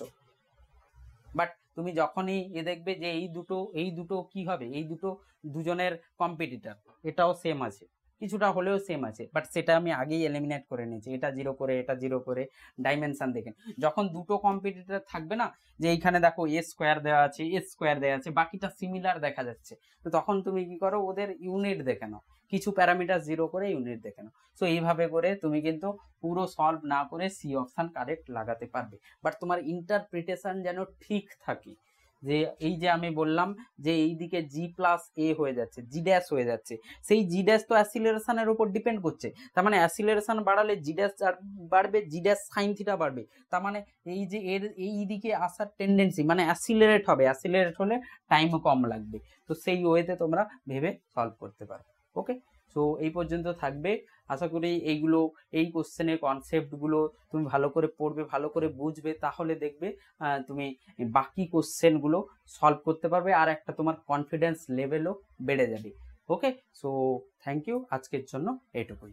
বাট তুমি যখনই এ দেখবে যে এই দুটো এই দুটো কি হবে এই দুটো দুজনের কম্পিটিটার এটাও সেম আছে কিছুটা হলেও সেম আছে বাট সেটা আমি আগেই এলিমিনেট করে নিয়েছি এটা জিরো করে এটা জিরো করে ডাইমেনশান দেখেন যখন দুটো কম্পিটিটার থাকবে না যে এইখানে দেখো এ স্কোয়ার দেওয়া আছে এ স্কোয়ার দেওয়া আছে বাকিটা সিমিলার দেখা যাচ্ছে তো তখন তুমি কি করো ওদের ইউনিট দেখে নাও কিছু প্যারামিটার জিরো করে ইউনিট দেখে নাও সো এইভাবে করে তুমি কিন্তু পুরো সলভ না করে সি অপশান কারেক্ট লাগাতে পারবে বাট তোমার ইন্টারপ্রিটেশন যেন ঠিক থাকে যে এই যে আমি বললাম যে এই দিকে জি প্লাস এ হয়ে যাচ্ছে জি ড্যাশ হয়ে যাচ্ছে সেই জি ড্যাশ তো অ্যাসিলারেশনের উপর ডিপেন্ড করছে তার মানে অ্যাসিলারেশন বাড়ালে জি ড্যাশ বাড়বে জি ড্যাশ সাইন থিটা বাড়বে তার মানে এই যে এর এই দিকে আসার টেন্ডেন্সি মানে অ্যাসিলারেট হবে অ্যাসিলারেট হলে টাইমও কম লাগবে তো সেই ওয়েতে তোমরা ভেবে সলভ করতে পারো ওকে সো এই পর্যন্ত থাকবে আশা করি এইগুলো এই কোশ্চেনের কনসেপ্টগুলো তুমি ভালো করে পড়বে ভালো করে বুঝবে তাহলে দেখবে তুমি বাকি কোশ্চেনগুলো সলভ করতে পারবে আর একটা তোমার কনফিডেন্স লেভেলও বেড়ে যাবে ওকে সো থ্যাংক ইউ আজকের জন্য এটুকুই